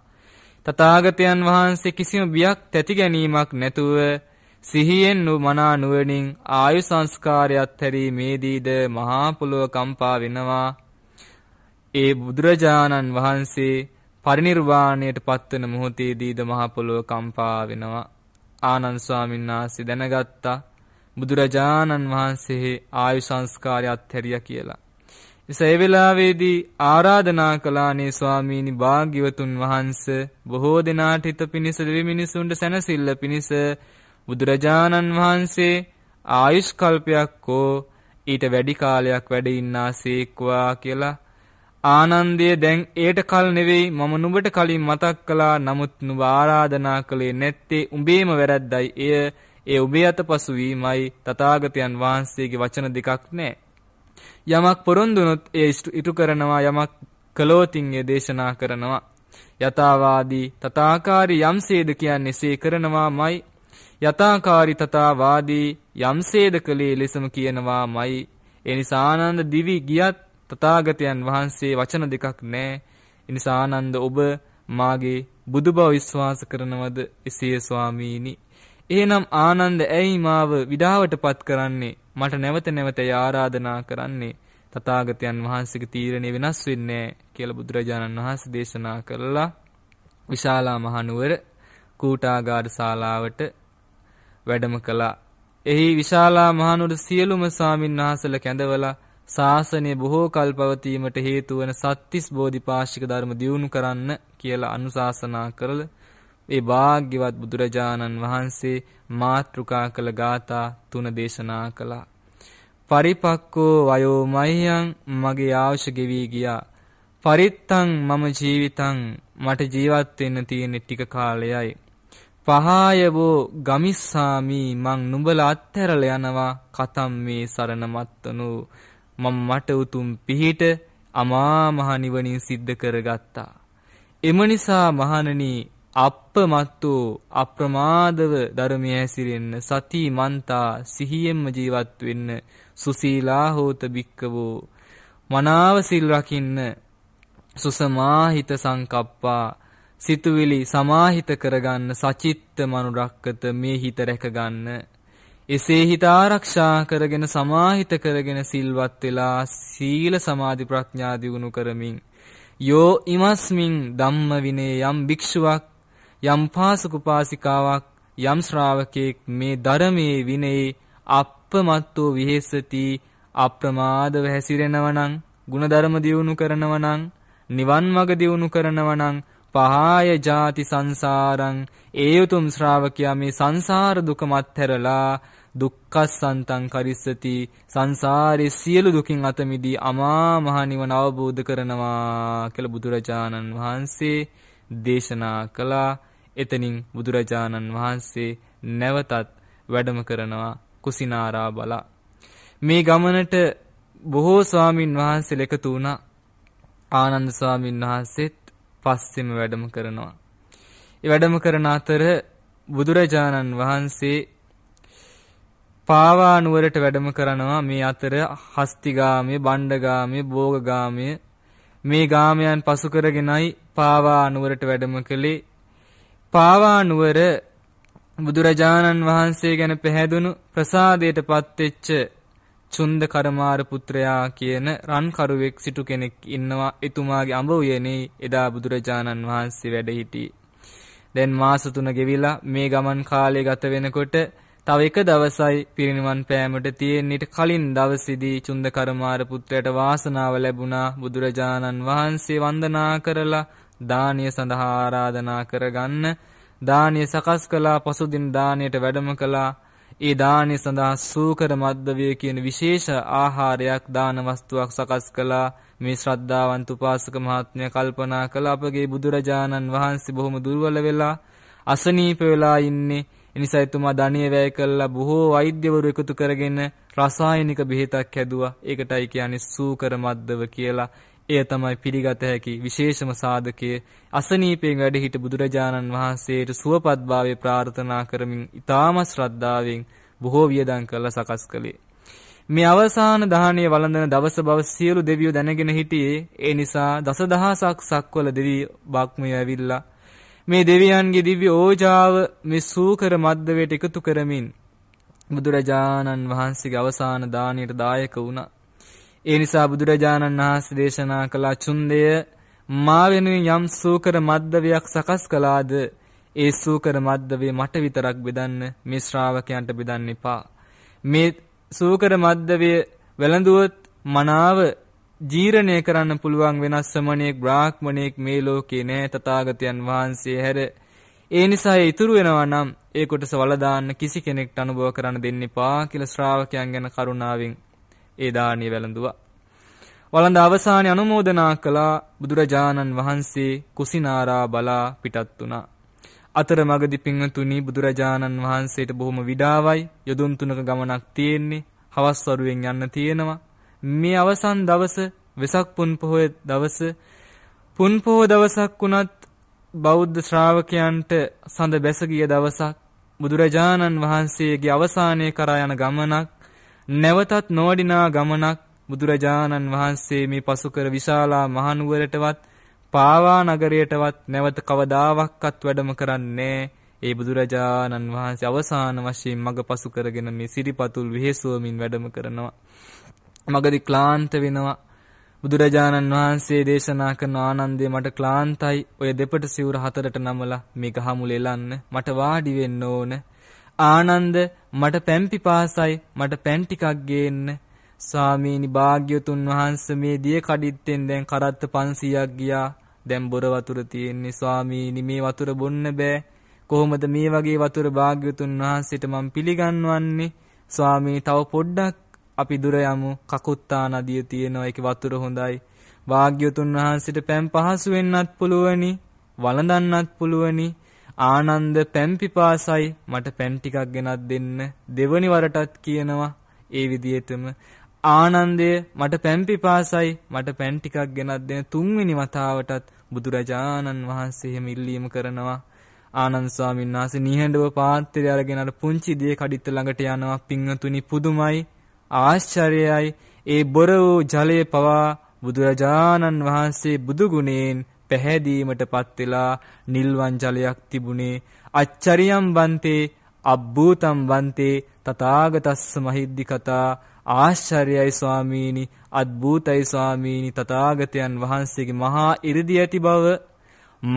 A: තථාගතයන් වහන්සේ කිසිම බියක් තැති ගැනීමක් නැතුව සිහියෙන් මනා නුවණින් ආයු සංස්කාරයත් හැරීමේදීද මහා පොළොව කම්පා වෙනවා. ඒ බුදුරජාණන් වහන්සේ පරිණිර්වාණයට පත්වන මොහොතේදීද මහා පොළොව කම්පා වෙනවා. ආනන්ද ස්වාමීන් වහන්සේ දැනගත්තා බුදුරජාණන් වහන්සේ ආයු සංස්කාරය අත්හැරිය කියලා. එසේ වෙලාවේදී ආරාධනා කළානේ ස්වාමීනි භාග්‍යවතුන් වහන්ස බොහෝ දෙනාට හිත පිණිස දෙවි මිනිසුන්ට සැනසෙල්ල පිණිස බුදුරජාණන් වහන්සේ ආයුෂ් කල්පයක් හෝ ඊට වැඩි කාලයක් වැඩ ඉන්නාසේක්වා කියලා ආනන්දය දැන් ඒට කල් නෙවෙයි මම නුඹට කලින් මතක් කළා නමුත් නුඹ ආරාධනා කළේ නැත්තේ උඹේම වැරද්දයි එය ඒ ඔබේ අතපසු වීමයි තථාගතයන් වහන්සේගේ වචන දෙකක් නෑ. යමක් පොරොන්දුනොත් ඒ ඉටු කරනවා යමක් කළොතින් ඒ දේශනා කරනවා. යථාවාදී තථාකාරී යම්සේද කියන්නේ සේ කරනවාමයි යථාකාරී තථාවාදී යම්සේද කලේ ලෙසම කියනවාමයි. ඒ නිසා ආනන්ද දිවි ගියත් තථාගතයන් වහන්සේ වචන දෙකක් නෑ. ඒ නිසා ආනන්ද ඔබ මාගේ බුදුබව විශ්වාස කරනවද එසේ ස්වාමීනි එහෙනම් ආනන්ද ඇයි මාව විඩාවට පත් කරන්නේ? මට නැවත නැවත ආරාධනා කරන්නේ. තථාගතයන් වහන්සේගේ තීරණේ වෙනස් වෙන්නේ කියලා බුදුරජාණන් වහන්සේ දේශනා කළා. විශාලා මහනුවර කූටාගාර ශාලාවට වැඩම කළා. එහි විශාලා මහනුවර සියලුම සාමින් වහන්සේලා කැඳවලා ශාසනය බොහෝ කල් පවතීමට හේතු වන සත්‍තිස් බෝධිපාශික ධර්ම දියුණු කරන්න කියලා අනුශාසනා කරලා ඒ වාග්්‍යවත් බුදුරජාණන් වහන්සේ මාතෘකා කළ ගාථා තුන දේශනා කළා. පරිපක්කෝ වයෝ මහ්‍යං මගේ අවශ්‍ය ගෙවී ගියා. පරිත්තං මම ජීවිතං මට ජීවත් වෙන්න තියෙන ටික කාලයයි. පහායවෝ ගමිස්සාමි මං නුඹලා අත්හැරල යනවා කතම් මේ සරණ මත්තනු මම මට උතුම් පිහිට අමා මහ නිවණින් සිද්ධ කරගත්තා. එම නිසා මහණනි අප්පමත් වූ අප්‍රමාදව ධර්මය හැසිරෙන්න සති මන්තා සිහියෙන්ම ජීවත් වෙන්න සුසීලා හෝත භික්කවෝ මනාව සිල් රකින්න සුසමාහිත සංකප්පා සිතුවිලි සමාහිත කරගන්න සචිත්ත මනුරක්කත මේ හිත රැකගන්න එසේ හිත ආරක්ෂා කරගෙන සමාහිත කරගෙන සිල්වත් වෙලා සීල සමාධි ප්‍රඥා දියුණු කරමින් යෝ ඉමස්මින් ධම්ම විනේ යම් භික්ෂුවක් යම් පාසක පාසිකාවක් යම් ශ්‍රාවකෙක් මේ ධර්මයේ විනයේ අප්‍රමත්තෝ විහෙසති අප්‍රමාදව හැසිරෙනවනම් ಗುಣධර්ම දියුණු කරනවනම් නිවන් මඟ දියුණු කරනවනම් පහාය ಜಾති සංසාරං ඒයතුම් ශ්‍රාවකයා මේ සංසාර දුක මත්හැරලා දුක්ඛසන්තං කරිස්සති සංසාරේ සියලු දුකින් අත මිදී අමා මහ නිවන අවබෝධ කරනවා කියලා බුදුරජාණන් වහන්සේ දේශනා කළා එතනින් බුදුරජාණන් වහන්සේ නැවතත් වැඩම කරනවා කුසිනාරා බලා. මේ ගමනට බොහෝ ස්වාමින් වහන්සේල එකතු වුණා. ආනන්ද ස්වාමින් වහන්සේත් පස්සෙම වැඩම කරනවා. ඒ වැඩම කරන අතර බුදුරජාණන් වහන්සේ පාවා නුවරට වැඩම කරනවා මේ අතර හස්තිගාමයේ බණ්ඩගාමයේ භෝගගාමයේ මේ ගාමයන් පසු කරගෙනයි පාවා නුවරට වැඩම කළේ පාවානුවර බුදුරජාණන් වහන්සේ ගැන පැහැදුණු ප්‍රසාදයට පත්වෙච්ච චුන්ද කරමාර පුත්‍රයා කියන රන්කරුවෙක් සිටු කෙනෙක් ඉන්නවා එතුමාගේ අඹ උයනේ එදා බුදුරජාණන් වහන්සේ වැඩ සිටියේ. දැන් මාස 3 ගෙවිලා මේ ගමන් කාලය ගත වෙනකොට තව එක දවසයි පිරිනිවන් පෑමට තියෙන ඊට කලින් දවසේදී චුන්ද කරමාර පුත්‍රයට වාසනාව ලැබුණා බුදුරජාණන් වහන්සේ වන්දනා කරලා දානය සඳහා ආරාධනා කරගන්න දානය සකස් කළා පසුදින දානයට වැඩම කළා ඒ දානය සඳහා සූකර මද්දවය කියන විශේෂ ආහාරයක් දාන වස්තුවක් සකස් කළා මේ ශ්‍රද්ධාවන්ත උපාසක මහත්මය කල්පනා කළ අපගේ බුදුරජාණන් වහන්සේ බොහොම දුර්වල වෙලා අසනීප වෙලා ඉන්නේ එනිසා එතුමා ධනිය වැය කළා බොහෝ වෛද්‍යවරු එකතු කරගෙන රසායනික බෙහෙතක් හැදුවා ඒකටයි කියන්නේ සූකර මද්දව කියලා එය තමයි පිළිගත හැකි විශේෂම සාධකය අසනීපයෙන් වැඩ හිට බුදුරජාණන් වහන්සේට සුවපත්භාවය ප්‍රාර්ථනා කරමින් ඊ타ම ශ්‍රද්ධාවෙන් බොහෝ වියදම් කරලා සකස් කළේ. මේ අවසාන දහණය වළඳන දවස බව සියලු දෙවියෝ දැනගෙන හිටියේ. ඒ නිසා දසදහසක් සක්වල දෙවි බක්මිය ඇවිල්ලා මේ දෙවියන්ගේ දිව්‍ය ඕජාව මේ සූකර මද්දවයට එකතු කරමින් බුදුරජාණන් වහන්සේගේ අවසාන දාණයට දායක වුණා. ඒ නිසා බුදුරජාණන් වහන්සේ දේශනා කළ චුන්දය මා වෙනුවෙන් යම් සූකර මද්දවයක් සකස් කළාද ඒ සූකර මද්දවේ මට විතරක් බෙදන්න මේ ශ්‍රාවකයන්ට බෙදන්න එපා. මේ සූකර මද්දවය වැළඳුවොත් මනාව ජීරණය කරන්න පුළුවන් වෙනස් සමණෙක් බ්‍රාහ්මණෙක් මේ ලෝකේ නෑ තථාගතයන් වහන්සේ හැර ඒ නිසා ඒ ඉතුරු වෙනවා නම් ඒ කොටස වලදාන්න කිසි කෙනෙක්ට අනුභව කරන්න දෙන්න එපා කියලා ශ්‍රාවකයන් ගැන කරුණාවෙන් ඒ දානය වැළඳුවා. වළඳ අවසානයේ අනුමෝදනා කළා බුදුරජාණන් වහන්සේ කුසිනාරා බලා පිටත් වුණා. අතරමඟදි පින්වතුනි බුදුරජාණන් වහන්සේට බොහොම විඩාවයි යොදුන් තුනක ගමනක් තියෙන්නේ. හවස් වරුවෙන් යන්න තියෙනවා. මේ අවසන් දවස වෙසක් පුන් පොහොය දවස පුන් පොහොය දවසක් වුණත් බෞද්ධ ශ්‍රාවකයන්ට සඳ බැස ගිය දවසක් බුදුරජාණන් වහන්සේගේ අවසානයේ කරා යන ගමනක් නැවතත් නොවඩිනා ගමනක් බුදුරජාණන් වහන්සේ මේ පසුකර විශාලා මහනුවරටවත් පාවා නගරයටවත් නැවත කවදාවක්වත් වැඩම කරන්නේ ඒ බුදුරජාණන් වහන්සේ අවසාන වශයෙන් මග පසු කරගෙන මේ සිරිපතුල් විහෙසුවමින් වැඩම කරනවා. මගදී ක්ලාන්ත වෙනවා. බුදුරජාණන් වහන්සේ දේශනා කරන ආනන්දේ මට ක්ලාන්තයි. ඔය දෙපට සිවුර හතරට නමලා මේ ගහ මුල එලන්න. මට වාඩි වෙන්න ඕන. ආනන්ද මට පැන් පිපාසයි මට පැන් ටිකක් ගේන්න ස්වාමීනි භාග්‍යතුන් වහන්සේ මේ දිය කඩਿੱත්තෙන් දැන් කරත්ත 500ක් ගියා දැන් බොර වතුර තියෙන්නේ ස්වාමීනි මේ වතුර බොන්න බෑ කොහොමද මේ වගේ වතුර භාග්‍යතුන් වහන්සේට මම පිළිගන්වන්නේ ස්වාමී තව පොඩ්ඩක් අපි දුර යමු කකුත්තා නදිය තියෙනවා ඒකේ වතුර හොඳයි භාග්‍යතුන් වහන්සේට පෑම් පහසු වෙන්නත් පුළුවනි වළඳන්නත් පුළුවනි ආනන්ද පැන් පිපාසයි මට පැන් ටිකක් ගෙනත් දෙන්න දෙවනි වරටත් කියනවා ඒ විදිහටම ආනන්දය මට පැන් පිපාසයි මට පැන් ටිකක් ගෙනත් දෙන තුන්වෙනි වතාවටත් බුදුරජාණන් වහන්සේ එහෙම ඉල්ලීම කරනවා ආනන්ද ස්වාමීන් වහන්සේ නිහඬව පාත්‍රය අරගෙන අර පුංචි දිය කඩਿੱත් ළඟට යනවා පිංගතුනි පුදුමයි ආශ්චර්යයි ඒ බොර වූ ජලයේ පවා බුදුරජාණන් වහන්සේ බුදු ගුණයෙන් පැහැදීමටපත් වෙලා නිල්වන් ජලයක් තිබුණේ අච්චරියම් වන්තේ අබ්බූතම් වන්තේ තථාගතස්ස මහිද්දි කතා ආශ්චර්යයි ස්වාමීනි අද්භූතයි ස්වාමීනි තථාගතයන් වහන්සේගේ මහා 이르දි ඇති බව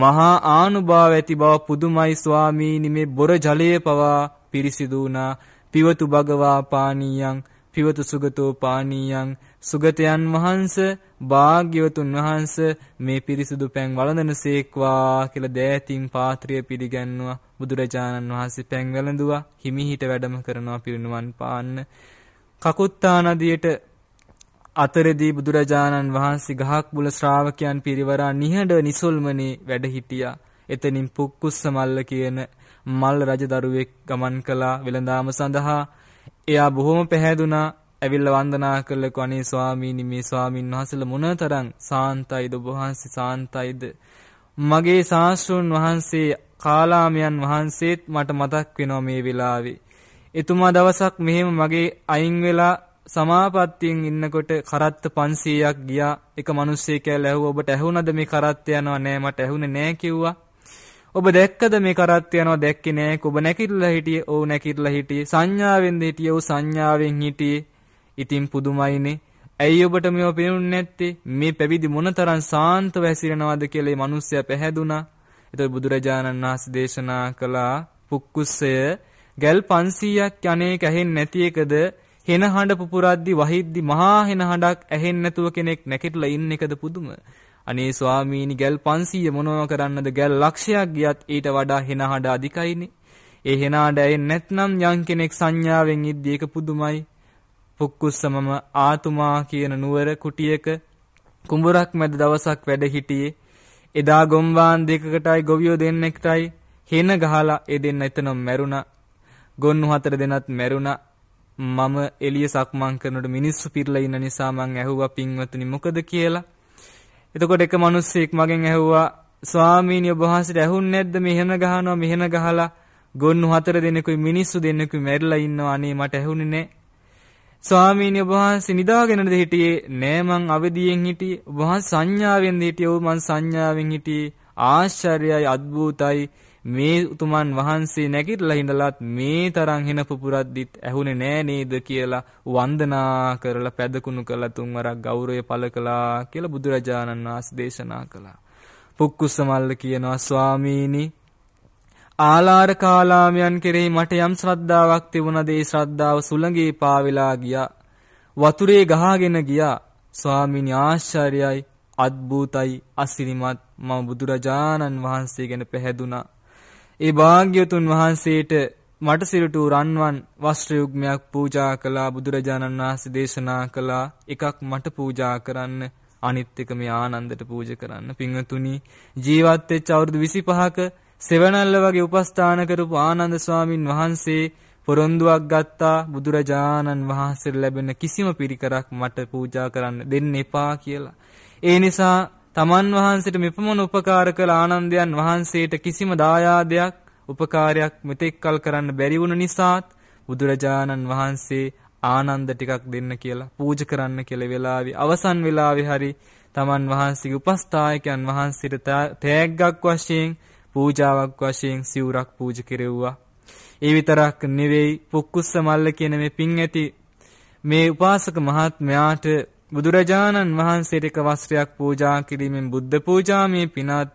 A: මහා ආනුභාව ඇති බව පුදුමයි ස්වාමීනි මේ බොර ජලයේ පවා පිරිසිදු වුණා පිවතු භගවා පානීයං පිවතු සුගතෝ පානීයං සුගතයන් වහන්ස භාග්‍යවතුන් වහන්ස මේ පිරිසුදු පැන් වළඳනසේක්වා කියලා දෑතින් පාත්‍රිය පිළිගන්නවා බුදුරජාණන් වහන්සේ පැන් වැළඳුවා හිමිහිට වැඩම කරනවා පිරිනුවන් පාන්න කකුත්තා නදියට අතරදී බුදුරජාණන් වහන්සේ ගහක් මුල ශ්‍රාවකයන් පිරිවරා නිහඬ නිසල්මනේ වැඩ හිටියා එතනින් පුක්කුස්ස මල්ල කියන මල් රජදරුවෙක් ගමන් කළා වෙළඳාම සඳහා එයා බොහොම පැහැදුනා ඇවිල්ල වන්දනා කරලක අනේ ස්වාමීනි මේ ස්වාමීන් වහසල මොනතරං සාන්තයිද ඔබහන්සේ සාන්තයිද. මගේ ශාස්තෘන් වහන්සේ කාලාමයන් වහන්සේත් මට මතක් වෙනෝ මේ වෙලාවේ. එතුමා දවසක් මෙහෙම මගේ අයින් වෙලා සමාපත්තියෙන් ඉන්නකොට කරත්ත 500ක් ගියා. එක මිනිස්සේ කියලා ඇහුව ඔබට ඇහුණද මේ කරත්ත යනවා නෑ මට ඇහුනේ නෑ කිව්වා. ඔබ දැක්කද මේ කරත්ත යනවා දැක්කේ නෑ. ඔබ නැකිట్లా හිටියේ. ඔව් නැකිట్లా හිටියේ. සංඥාවෙන්ද හිටියේ. ඔව් සංඥාවෙන් හිටියේ. ඉතින් පුදුමයිනේ. ඇයි ඔබට මේව පේන්නේ නැත්තේ? මේ පැවිදි මොනතරම් සාන්තව හැසිරෙනවද කියලා මේ මිනිස්සයා පැහැදුනා. එතකොට බුදුරජාණන් වහන්සේ දේශනා කළා පුක්කුස්සය ගැල් 500ක් යන්නේක ඇහෙන්නේ නැති එකද හෙන හඬ පුපුරද්දි වහිද්දි මහා හෙන හඬක් ඇහෙන්නේ නැතුව කෙනෙක් නැකිටලා ඉන්න එකද පුදුම. අනේ ස්වාමීනි ගැල් 500 මොනව කරන්නද ගැල් ලක්ෂයක් ගියත් ඊට වඩා හෙන හඬ අධිකයිනේ. ඒ හෙන හඬ ඇහෙන්නේ නැත්නම් යම් කෙනෙක් සංඥාවෙන් ඉද්දි ඒක පුදුමයි. පුක්කුස්සමම ආතුමා කියන නුවර කුටියක කුඹුරක් මැද දවසක් වැඩ හිටියේ. එදා ගොම්වාන් දෙකකටයි ගොවියෝ දෙන්නෙක්ටයි හෙන ගහලා ඒ දෙන්න එතනම මැරුණා. ගොන්නු හතර දෙනත් මැරුණා. මම එළිය සක්මන් කරනකොට මිනිස්සු පිරලා ඉන්න නිසා මං ඇහුවා පින්වතුනි මොකද කියලා. එතකොට එක මිනිස්සෙක් මගෙන් ඇහුවා ස්වාමීනි ඔබ වහන්සේට ඇහුන්නේ නැද්ද මෙහෙම ගහනවා මෙහෙම ගහලා ගොන්නු හතර දෙනෙකුයි මිනිස්සු දෙන්නෙකුයි මැරිලා ඉන්නවා අනේ මට ඇහුනේ නැහැ. ස්වාමීන් වහන්සේ නිදාගෙනද හිටියේ නෑ මං අවදියෙන් හිටියේ ඔබ සංඥාවෙන්ද හිටියේ ඔව් මං සංඥාවෙන් හිටියේ ආශ්චර්යයි අද්භූතයි මේ උතුමන් වහන්සේ නැගිටලා ඉඳලත් මේ තරම් හෙන පුපුරද්දිත් ඇහුනේ නෑ නේද කියලා වන්දනා කරලා පැදකුණු කළා තුන්වරක් ගෞරවය පළ කළා කියලා බුදුරජාණන් වහන්සේ දේශනා කළා. පුක්කුසමල්ල කියනවා ස්වාමීනි ආලාර කාලාමයන් කෙරෙහි මට යම් ශ්‍රද්ධාවක් තිබුණද ඒ ශ්‍රද්ධාව සුළඟේ පාවෙලා ගියා. වතුරේ ගහගෙන ගියා. ස්වාමීනි ආශ්චර්යයි, අද්භූතයි, අසිරිමත් මම බුදුරජාණන් වහන්සේ ගැන පැහැදුනා. ඒ භාග්‍යතුන් වහන්සේට මට සිරටු රන්වන් වස්ත්‍ර යුග්මයක් පූජා කළා බුදුරජාණන් වහන්සේ දේශනා කළා එකක් මට පූජා කරන්න අනිත් එක මේ ආනන්දට පූජා කරන්න පින්වතුනි ජීවත් වෙච්ච අවුරුදු 25ක සෙවණල්ල වගේ උපස්ථාන කරපු ආනන්ද ස්වාමින් වහන්සේ පොරොන්දුවක් ගත්තා බුදුරජාණන් වහන්සේට ලැබෙන කිසිම පිරිකරක් මට පූජා කරන්න දෙන්න එපා කියලා. ඒ නිසා තමන් වහන්සේට මෙපමණ උපකාර කළ ආනන්දයන් වහන්සේට කිසිම දායාදයක් උපකාරයක් මෙතෙක් කල් කරන්න බැරි වුණ නිසාත් බුදුරජාණන් වහන්සේ ආනන්ද ටිකක් දෙන්න කියලා පූජ කරන්න කියලා වෙලාවේ අවසන් වෙලාවේ හරි තමන් වහන්සේගේ උපස්ථායකයන් වහන්සේට තෑග්ගක් වශයෙන් පූජාවක් වශයෙන් සිවුරක් පූජ කෙරෙව්වා. ඒ විතරක් නෙවෙයි පුක්කුස්ස මල්ල කියන මේ පිං ඇති මේ උපාසක මහත්මයාට බුදුරජාණන් වහන්සේට එක වස්ත්‍රයක් පූජා කිරීමෙන් බුද්ධ පූජාමේ පිනත්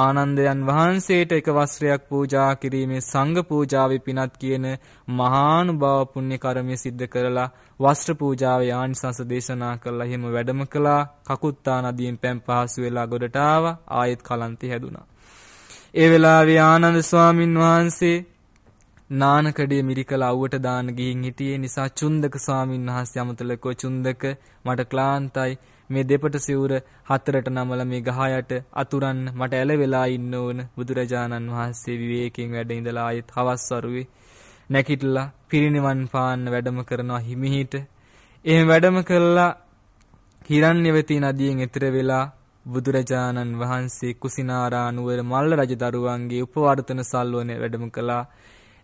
A: ආනන්දයන් වහන්සේට එක වස්ත්‍රයක් පූජා කිරීමේ සංඝ පූජාවේ පිනත් කියන මහානුභාව පුණ්‍ය කර්මය සිද්ධ කරලා වස්ත්‍ර පූජාවේ ආනිසංස දේශනා කරලා එහෙම වැඩම කළා කකුත්තා නදියෙන් පැම් පහසු වෙලා ගොඩට ආවා ආයෙත් කලන්ති හැදුනා ඒ වෙලාවේ ආනන්ද ස්වාමින් වහන්සේ නානකඩේ මිරිකල අවුවට දාන්න ගිහින් හිටියේ නිසා චුන්දක ස්වාමීන් වහන්සේ අමතලකෝ චුන්දක මට ක්ලාන්තයි මේ දෙපට සිවුර හතරට නමල මේ ගහ යට අතුරන් මට ඇල වෙලා ඉන්න ඕන බුදුරජාණන් වහන්සේ විවේකයෙන් වැඩ ඉඳලා ආයෙත් හවස් වරුවේ නැගිටලා පිරිනිවන් පාන්න වැඩම කරනවා හිමිහිට එහෙම වැඩම කළා හිරන්්‍යවතී නදියෙන් එතර වෙලා බුදුරජාණන් වහන්සේ කුසිනාරා නුවර මල්ල රජදරුවන්ගේ උපවර්තන සල්වනය වැඩම කළා.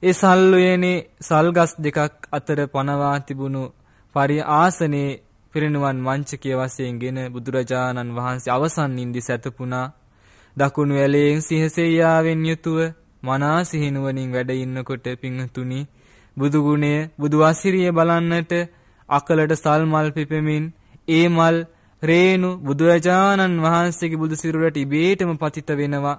A: ඒ සල්වයනේ සල්ගස් දෙකක් අතර පනවා තිබුණු පරි ආසනේ පිරිනුවන් වංචකය වශයෙන්ගෙන බුදුරජාණන් වහන්සේ අවසන් ඉන්දි සැතපුණා. දකුණු ඇලයෙන් සිහසෙයාවෙන් යුතුව මනා සිහිනුවනින් වැඩ ඉන්නකොට පිංහතුනි බුදුගුණය බුදු අසිරිය බලන්නට අකලට සල් මල් පිපෙමින් ඒ මල් රේණු බුදුරජාණන් වහන්සේගේ බුදු සිරුරට ඉබේටම පතිත වෙනවා.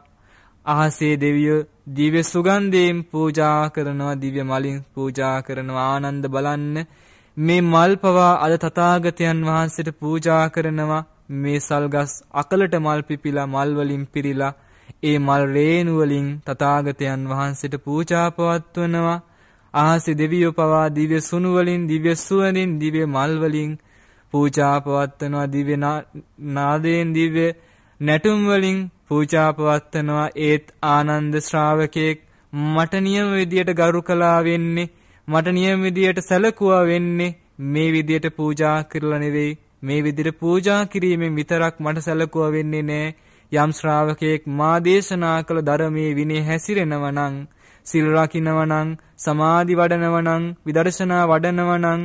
A: අහසේ දෙවියෝ දිව්‍ය සුගන්ධයෙන් පූජා කරනවා දිව්‍ය මලින් පූජා කරනවා ආනන්ද බලන්න මේ මල් පවා අද තථාගතයන් වහන්සේට පූජා කරනවා මේ සල්ගස් අකලට මල් පිපිලා මල් වලින් පිරීලා ඒ මල් රේණු වලින් තථාගතයන් වහන්සේට පූජා පවත්වනවා ආහස දෙවියෝ පවා දිව්‍ය සුණු වලින් දිව්‍ය සුවඳින් දිව්‍ය මල් වලින් පූජා පවත්වනවා දිව්‍ය නාදයෙන් දිව්‍ය නැටුම් වලින් පූජා පවත්වනවා ඒත් ආනන්ද ශ්‍රාවකෙක් මට නියම විදියට ගරු කළා වෙන්නේ මට නියම විදියට සැලකුවා වෙන්නේ මේ විදියට පූජා කරලා නෙවෙයි මේ විදියට පූජා කිරීමෙන් විතරක් මට සැලකුවා වෙන්නේ නෑ යම් ශ්‍රාවකයෙක් මා දේශනා කළ ධර්මයේ විනය හැසිරෙනව නම් සිල් රකින්නව නම් සමාධි වඩනව නම් විදර්ශනා වඩනව නම්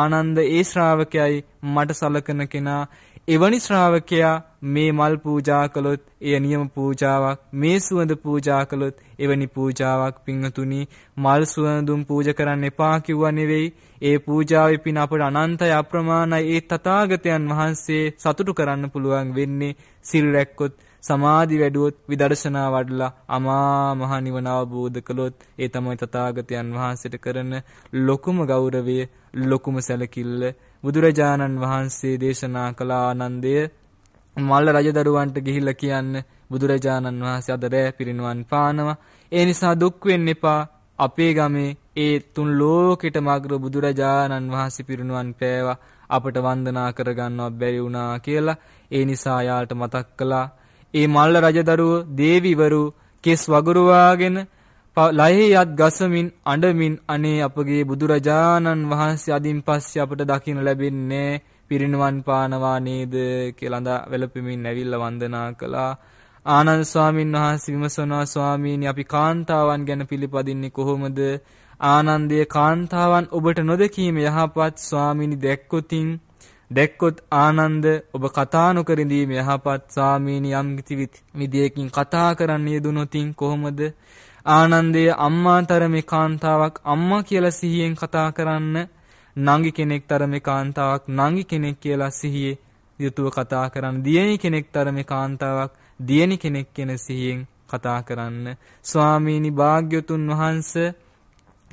A: ආනන්ද ඒ ශ්‍රාවකයයි මට සලකන කෙනා එවැනි ශ්‍රාවකයා මේ මල් පූජා කළොත් එය නියම පූජාවක් මේ සුවඳ පූජා කළොත් එවැනි පූජාවක් පින්තුනි මල් සුවඳුම් පූජ කරන්න එපා කිව්වා නෙවෙයි ඒ පූජාවේ පින් අපට අනන්තයි අප්‍රමාණයි ඒ තථාගතයන් වහන්සේ සතුටු කරන්න පුළුවන් වෙන්නේ සිල් රැක්කොත් සමාධි වැඩුවොත් විදර්ශනා වඩලා අමා මහ නිවන අවබෝධ කළොත් ඒ තමයි තථාගතයන් වහන්සේට කරන ලොකුම ගෞරවය ලොකුම සැලකිල්ල බුදුරජාණන් වහන්සේ දේශනා කළ ආනන්දය මල්ල රජදරුවන්ට ගිහිල්ලා කියන්න බුදුරජාණන් වහන්සේ අද බෑ පිරිනුවන් පානවා ඒ නිසා දුක් වෙන්න එපා අපේ ගමේ ඒ තුන් ලෝකෙටම අග්‍ර බුදුරජාණන් වහන්සේ පිරිනුවන් පෑවා අපට වන්දනා කරගන්නවත් බැරි වුණා කියලා ඒ නිසා යාට මතක් කළා ඒ මල්ල රජදරුව දේවිවරු කෙස් වගුරුවාගෙන ලයෙහියත් ගසමින් අඬමින් අනේ අපගේ බුදුරජාණන් වහන්සේ අදින් පස්සේ අපට දකින්න ලැබෙන්නේ පිරිනුවන් පානවා නේද කියලා වැළපෙමින් ඇවිල්ලා වන්දනා කළා ආනන්ද ස්වාමීන් වහන්සේ විමසනවා ස්වාමීනි අපි කාන්තාවන් ගැන පිළිපදින්නේ කොහොමද ආනන්දයේ කාන්තාවන් ඔබට නොදකීම යහපත් ස්වාමීනි දැක්කොතින් දැක්කොත් ආනන්ද ඔබ කතා නොකරින්දීම යහපත් සාමීනි යම් විදියකින් කතා කරන්න යෙදුනොතින් කොහොමද ආනන්දයේ අම්මා තරමේ කාන්තාවක් අම්මා කියලා සිහියෙන් කතා කරන්න නංගි කෙනෙක් තරමේ කාන්තාවක් නංගි කෙනෙක් කියලා සිහියේ යුතුව කතා කරන්න දියණි කෙනෙක් තරමේ කාන්තාවක් දියණි කෙනෙක් කියන සිහියෙන් කතා කරන්න ස්වාමීනි භාග්‍යතුන් වහන්ස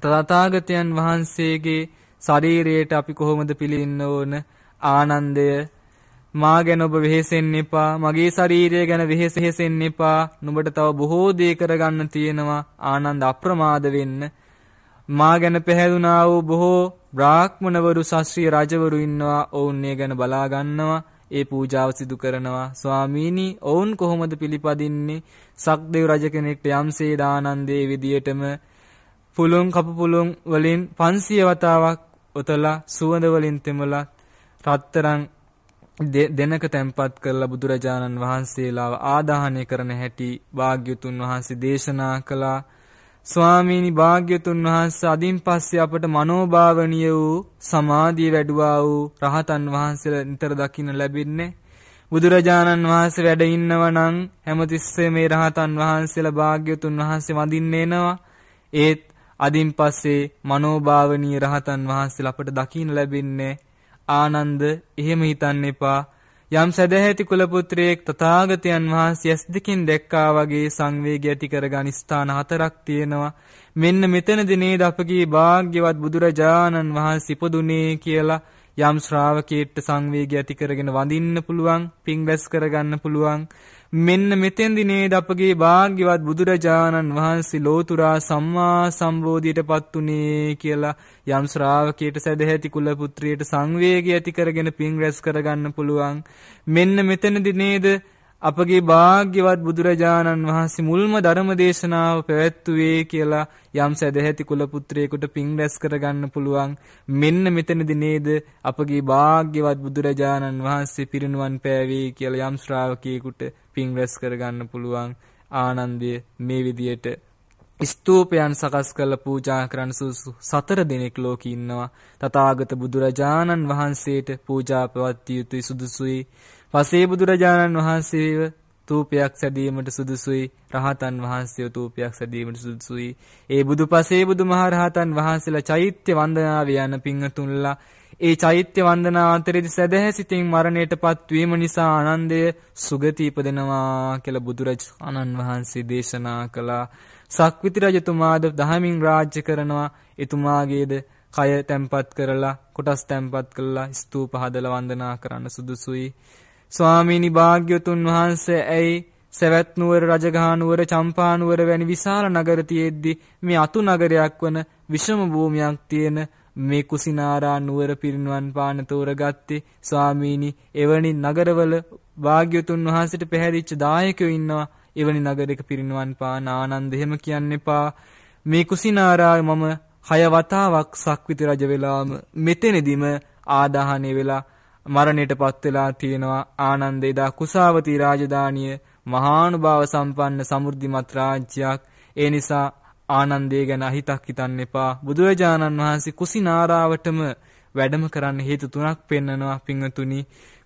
A: තථාගතයන් වහන්සේගේ ශරීරයට අපි කොහොමද පිළිෙන්න ඕන ආනන්දය මා ගැන ඔබ වෙහෙසෙන්න එපා මගේ ශරීරය ගැන වෙහෙසෙන්න එපා නුඹට තව බොහෝ දේ කරගන්න තියෙනවා ආනන්ද අප්‍රමාද වෙන්න මා ගැන පැහැදුනා වූ බොහෝ බ්‍රාහ්මණවරු ශාස්ත්‍රීය රජවරු ඉන්නවා ඔවුන් ගැන බලා ගන්නවා ඒ පූජාව සිදු කරනවා ස්වාමීනි ඔවුන් කොහොමද පිළිපදින්නේ සක්දේව් රජ කෙනෙක්ට යම්සේ දානන්දේ විදියටම පුළුන් කපු පුළුන් වලින් 500 වතාවක් ඔතලා සුවඳ වලින් තෙමලා රත්තරන් දෙනක තැන්පත් කරලා බුදුරජාණන් වහන්සේලාව ආදාහනය කරන හැටි වාග්යතුන් වහන්සේ දේශනා කළා ස්වාමීනි භාග්‍යතුන් වහන්සේ අදින් පස්සේ අපට මනෝභාවනීය වූ සමාධිය වැඩුවා වූ රහතන් වහන්සේලා නිතර දකින්න ලැබෙන්නේ බුදුරජාණන් වහන්සේ වැඩ ඉන්නව නම් හැමතිස්සේ මේ රහතන් වහන්සේලා භාග්‍යතුන් වහන්සේ වඳින්න එනවා ඒත් අදින් පස්සේ මනෝභාවනීය රහතන් වහන්සේලා අපට දකින්න ලැබෙන්නේ ආනන්ද එහෙම හිතන්න එපා. යම් සදැහැති කුලපුත්‍රයෙක් තථාගතයන් වහන්සේ ඇස් දෙකෙන් දැක්කා වගේ සංවේගය ඇති කරගනි ස්ථාන හතරක් තියෙනවා. මෙන්න මෙතනදී නේද අපගේ වාග්යවත් බුදුරජාණන් වහන්සේ ඉපදුනේ කියලා යම් ශ්‍රාවකීට සංවේගය ඇති කරගෙන වඳින්න පුළුවන්, පිං රැස් කරගන්න පුළුවන්. මෙන්න මෙතෙන්දි නේද අපගේ භාග්‍යවත් බුදුරජාණන් වහන්සේ ලෝතුරා සම්මා සම්බෝධියට පත් වුණේ කියලා යම් ශ්‍රාවකයට සදැහැති කුල පුත්‍රයට සංවේගය ඇති කරගෙන පින් රැස් කරගන්න පුළුවන් මෙන්න මෙතනදි නේද අපගේ භාග්‍යවත් බුදුරජාණන් වහන්සේ මුල්ම ධර්ම දේශනාව පැවැත්වුවේ කියලා යම් සදැහැති කුල පුත්‍රයෙකුට පින් රැස් කරගන්න පුළුවන් මෙන්න මෙතනදී නේද අපගේ භාග්‍යවත් බුදුරජාණන් වහන්සේ පිරිනුවන් පෑවේ කියලා යම් ශ්‍රාවකයෙකුට පින් රැස් කරගන්න පුළුවන් ආනන්දය මේ විදියට ස්තූපයන් සකස් කරලා පූජා කරන සුසු සතර දිනක් ලෝකේ ඉන්නවා තථාගත බුදුරජාණන් වහන්සේට පූජා පවත්විය යුතුයි සුදුසුයි පසේ බුදුරජාණන් වහන්සේව තූපයක් සැදීමට සුදුසුයි රහතන් වහන්සේ තූපයක් සැදීමට සුදුසුයි ඒ බුදුපසේ බුදුමහරහතන් වහන්සේලා චෛත්‍ය වන්දනාව යන පිංතුන්ලා ඒ චෛත්‍ය වන්දනා අතරෙදි සැදැහැ සිතින් මරණයටපත් වීම නිසා ආනන්දය සුගති ඉපදෙනවා කියලා බුදුරජාණන් වහන්සේ දේශනා කළා. සක්විති රජතුමාද දහමින් රාජ්‍ය කරනවා. එතුමාගේද කය තැම්පත් කරලා කොටස් තැම්පත් කළා ස්තූප හදලා වන්දනා කරන්න සුදුසුයි. ස්වාමීනි භාග්‍යතුන් වහන්සේ ඇයි සවැත් නුවර රජගහ නුවර චම්පා නුවර වැනි විශාල නගර තියෙද්දි මේ අතු නගරයක් වන විෂම භූමියක් තියෙන මේ කුසිනාරා නුවර පිරිනුවන් පාන තෝරගත්තේ ස්වාමීනි එවැනි නගරවල භාග්‍යතුන් වහන්සේට පැහැදිච්ච දායකයෝ ඉන්නවා එවැනි නගරයක පිරිනුවන් පාන ආනන්ද එහෙම කියන්න එපා මේ කුසිනාරා මම හය වතාවක් සක්විති රජ වෙලාම මෙතනදිම ආදාහණය වෙලා මරණයටපත් වෙලා තියෙනවා ආනන්ද එදා කුසාවති රාජධානිය මහානුභාව සම්පන්න සමෘද්ධිමත් රාජ්‍යයක් ඒ නිසා ආනන්දේ ගැන අහිතක් හිතන්න එපා බුදුරජාණන් වහන්සේ කුසිනාරාවටම වැඩම කරන්න හේතු තුනක් පෙන්වනවා පින්වතුනි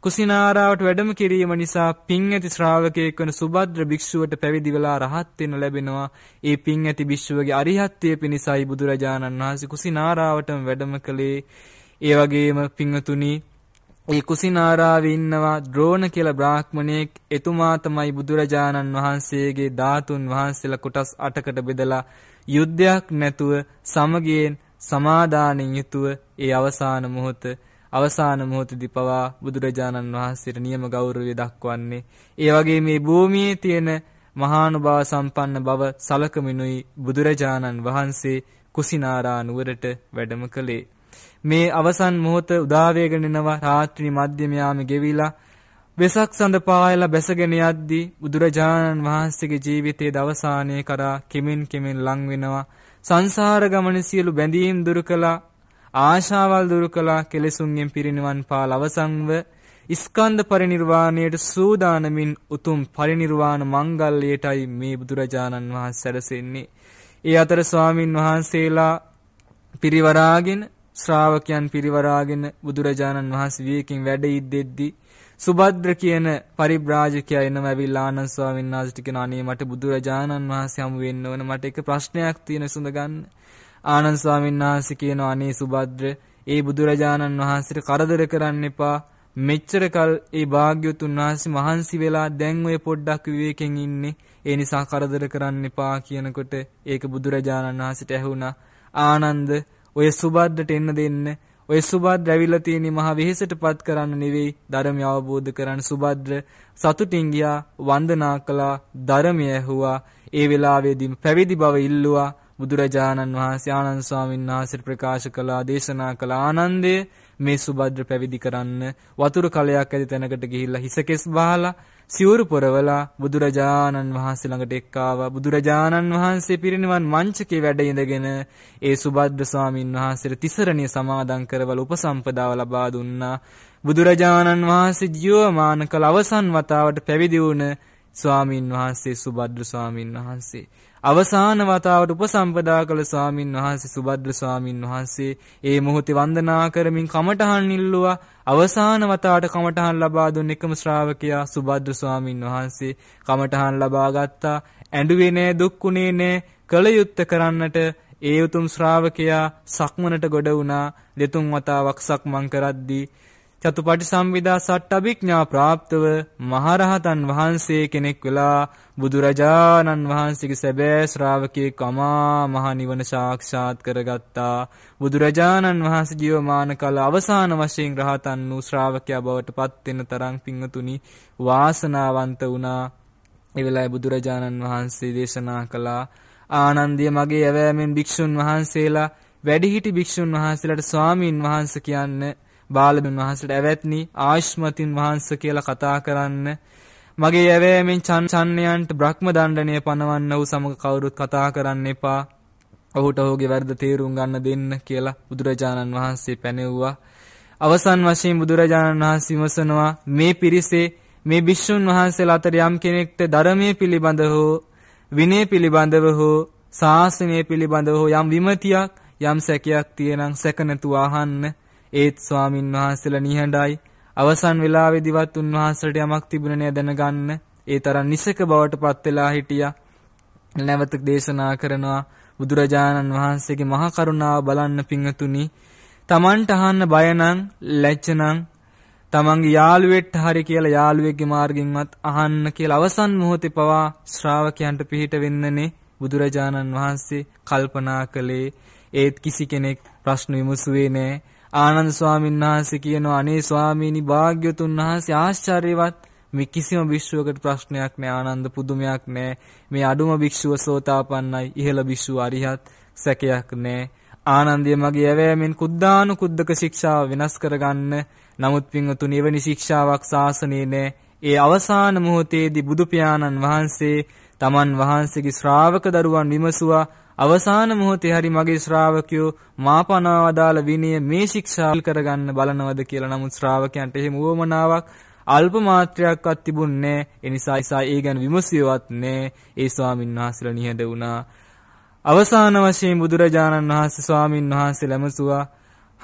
A: කුසිනාරාවට වැඩම කිරීම නිසා පින් ඇති ශ්‍රාවකයෙක් වන සුබද්‍ර භික්ෂුවට පැවිදි වෙලා රහත් වෙන ලැබෙනවා ඒ පින් ඇති භික්ෂුවගේ අරිහත්ත්වය පිණිසයි බුදුරජාණන් වහන්සේ කුසිනාරාවටම වැඩම කළේ ඒ වගේම පින්වතුනි ඒ කුසිනාරාවේ ඉන්නවා ද්‍රෝණ කියලා බ්‍රාහ්මණයෙක් එතුමා තමයි බුදුරජාණන් වහන්සේගේ ධාතුන් වහන්සේලා කොටස් 8කට බෙදලා යුද්ධයක් නැතුව සමගියෙන් සමාදානෙන් යුතුව ඒ අවසාන මොහොත අවසාන මොහොතදී පවා බුදුරජාණන් වහන්සේට නියම ගෞරවය දක්වන්නේ ඒ වගේ මේ භූමියේ තියෙන මහානුභාව සම්පන්න බව සලකමිනුයි බුදුරජාණන් වහන්සේ කුසිනාරා නුවරට වැඩම කළේ මේ අවසන් මොහොත උදා වේගෙන එනවා රාත්‍රී මධ්‍යමයාම ගෙවිලා වෙසක් සඳ පායලා බැසගෙන යද්දී බුදුරජාණන් වහන්සේගේ ජීවිතයේ දවසානයේ කරා කිමින් කිමින් ලං වෙනවා සංසාර ගමන සියලු බැඳීම් දුරු කළා ආශාවල් දුරු කළා කෙලෙසුන්ගෙන් පිරිනිවන් පාල අවසන්ව ස්කන්ධ පරිණිර්වාණයට සූදානමින් උතුම් පරිණිර්වාණ මංගල්‍යයටයි මේ බුදුරජාණන් වහන්සේ සැරසෙන්නේ. ඒ අතර ස්වාමින් වහන්සේලා පිරිවරාගෙන ශ්‍රාවකයන් පිරිවරාගෙන බුදුරජාණන් වහන්සේ වියකින් වැඩ ඉද්දෙද්දී සුබද්‍ර කියන පරිබ්‍රාජකයා එනම ඇවිල්ලා ආනන්ද ස්වාමීන් වහන්සේට කියන අනේ මට බුදුරජාණන් වහන්සේ හමු වෙන්න ඕන මට එක ප්‍රශ්නයක් තියෙන සුඳ ගන්න ආනන්ද ස්වාමීන් වහන්සේ කියනවා අනේ සුබද්‍ර ඒ බුදුරජාණන් වහන්සේට කරදර කරන්න එපා මෙච්චර කල් ඒ භාග්‍යවතුන් වහන්සේ මහන්සි වෙලා දැන් ඔය පොඩ්ඩක් විවේකයෙන් ඉන්නේ ඒ නිසා කරදර කරන්න එපා කියනකොට ඒක බුදුරජාණන් වහන්සේට ඇහුණා ආනන්ද ඔය සුබද්දට එන්න දෙන්න. ඔය සුබද්ද ඇවිල්ලා තියෙන මහ වෙහෙසටපත් කරන්න නෙවෙයි ධර්මය අවබෝධ කරන් සුබද්ද සතුටින් ගියා වන්දනා කළා ධර්මය ඇහුවා ඒ වෙලාවේදීම පැවිදි බව ඉල්ලුවා බුදුරජාණන් වහන්සේ ආනන්ද ස්වාමීන් වහන්සේට ප්‍රකාශ කළා දේශනා කළ ආනන්දය මේ සුබද්‍ර පැවිදි කරන්න වතුර කලයක් ඇති තැනකට ගිහිල්ලා හිසකෙස් බහලා සිවුරු පොරවලා බුදුරජාණන් වහන්සේ ළඟට එක්කාවා බුදුරජාණන් වහන්සේ පිරිනිවන් මංචකේ වැඩ ඉඳගෙන ඒ සුබද්ද ස්වාමීන් වහන්සේට තිසරණිය සමාදන් කරවල උපසම්පදාව ලබා දුන්නා බුදුරජාණන් වහන්සේ ජීවමාන කළ අවසන් වතාවට පැවිදි වුණ ස්වාමින් වහන්සේ සුබද්ද ස්වාමින් වහන්සේ අවසාන වතාවට උපසම්පදා කළ ස්වාමින් වහන්සේ සුබද්ද ස්වාමින් වහන්සේ ඒ මොහොතේ වන්දනා කරමින් කමඨහන් ඉල්ලුවා අවසාන වතාවට කමඨහන් ලබා දුන්න එකම ශ්‍රාවකයා සුබද්ද ස්වාමින් වහන්සේ කමඨහන් ලබා ගත්තා ඇඬුවේ නෑ දුක්ුණේ නෑ කලයුත්ත කරන්නට ඒ උතුම් ශ්‍රාවකයා සක්මනට ගොඩ වුණා දෙතුන් වතාවක් සක්මන් කරද්දී චතුපටි සම්විදා සට්ටභිඥා ප්‍රාප්තව මහරහතන් වහන්සේ කෙනෙක් වෙලා බුදුරජාණන් වහන්සේගේ සැබෑ ශ්‍රාවකයෙක් අමා මහ නිවන සාක්ෂාත් කරගත්තා බුදුරජාණන් වහන්සේ ජීවමාන කල අවසාන වශයෙන් රහතන් වූ ශ්‍රාවකයා බවට පත් වෙන තරම් පිංගතුනි වාසනාවන්ත වුණා ඒ වෙලාවේ බුදුරජාණන් වහන්සේ දේශනා කළා ආනන්දිය මගේ යැවෑමෙන් භික්ෂුන් වහන්සේලා වැඩිහිටි භික්ෂුන් වහන්සේලාට ස්වාමීන් වහන්ස කියන්න බාලබින් වහන්සේට ඇවැත්නි ආයුෂ්මතින් වහන්ස කියලා කතා කරන්න මගේ ඇවෑමෙන් චන්චන්නයන්ට බ්‍රහ්ම දණ්ඩණය පනවන්න වූ සමග කවුරුත් කතා කරන්න එපා ඔහුට ඔහුගේ වැරද තේරුම් ගන්න දෙන්න කියලා බුදුරජාණන් වහන්සේ පැනෙව්වා අවසන් වශයෙන් බුදුරජාණන් වහන්සේ විමසනවා මේ පිරිසේ මේ භික්ෂුන් වහන්සේලා අතර යම් කෙනෙක්ට ධර්මයේ පිළිබඳව හෝ විනය පිළිබඳව හෝ ශාසනය පිළිබඳව හෝ යම් විමතියක් යම් සැකයක් තියෙනම් සැක නැතුව අහන්න ඒත් ස්වාමින් වහන්සේලා නිහඬයි. අවසන් වෙලාවේදීවත් උන්වහන්සේට යමක් තිබුණේ නෑ දැනගන්න. ඒ තරම් නිසක බවටපත් වෙලා හිටියා. නැවත දේශනා කරනවා බුදුරජාණන් වහන්සේගේ මහා කරුණාව බලන්න පිංතුනි. Tamanට අහන්න බය නම් ලැජ්ජ නම් තමන්ගේ යාළුවෙක්ට හරි කියලා යාළුවෙක්ගේ මාර්ගෙන්වත් අහන්න කියලා අවසන් මොහොතේ පවා ශ්‍රාවකයන්ට පිහිට වෙන්නනේ බුදුරජාණන් වහන්සේ කල්පනා කළේ ඒත් කිසි කෙනෙක් ප්‍රශ්න විමසුවේ නෑ ආනන්ද ස්වාමීන් වහන්සේ කියනවා අනේ ස්වාමීනි භාග්‍යතුන් වහන්සේ ආශ්චර්යවත් මේ කිසිම භික්ෂුවකට ප්‍රශ්නයක් නෑ ආනන්ද පුදුමයක් නෑ මේ අඩුම භික්ෂුව සෝතාපන්නයි ඉහළ භික්ෂුව අරිහත් සැකයක් නෑ ආනන්දය මගේ යැවෑමෙන් කුද්ධානු කුද්දක ශික්ෂාව වෙනස් කරගන්න නමුත් පින්වතුනි එවැනි ශික්ෂාවක් ශාසනයේ නෑ ඒ අවසාන මොහොතේදී බුදු වහන්සේ තමන් වහන්සේගේ ශ්‍රාවක දරුවන් විමසුවා අවසාන මොහොතේ හරි මගේ ශ්‍රාවකයෝ මාපනවදාල විනය මේ ශික්ෂාල් කරගන්න බලනවද කියලා නමුත් ශ්‍රාවකයන්ට එහෙම උවමනාවක් අල්ප මාත්‍රයක්වත් තිබුණේ එනිසා ඉසා ඒ ගැන විමසියවත් නෑ ඒ ස්වාමින් වහන්සේලා නිහඬ වුණා අවසාන වශයෙන් බුදුරජාණන් වහන්සේ ස්වාමින් වහන්සේ ලැබසුවා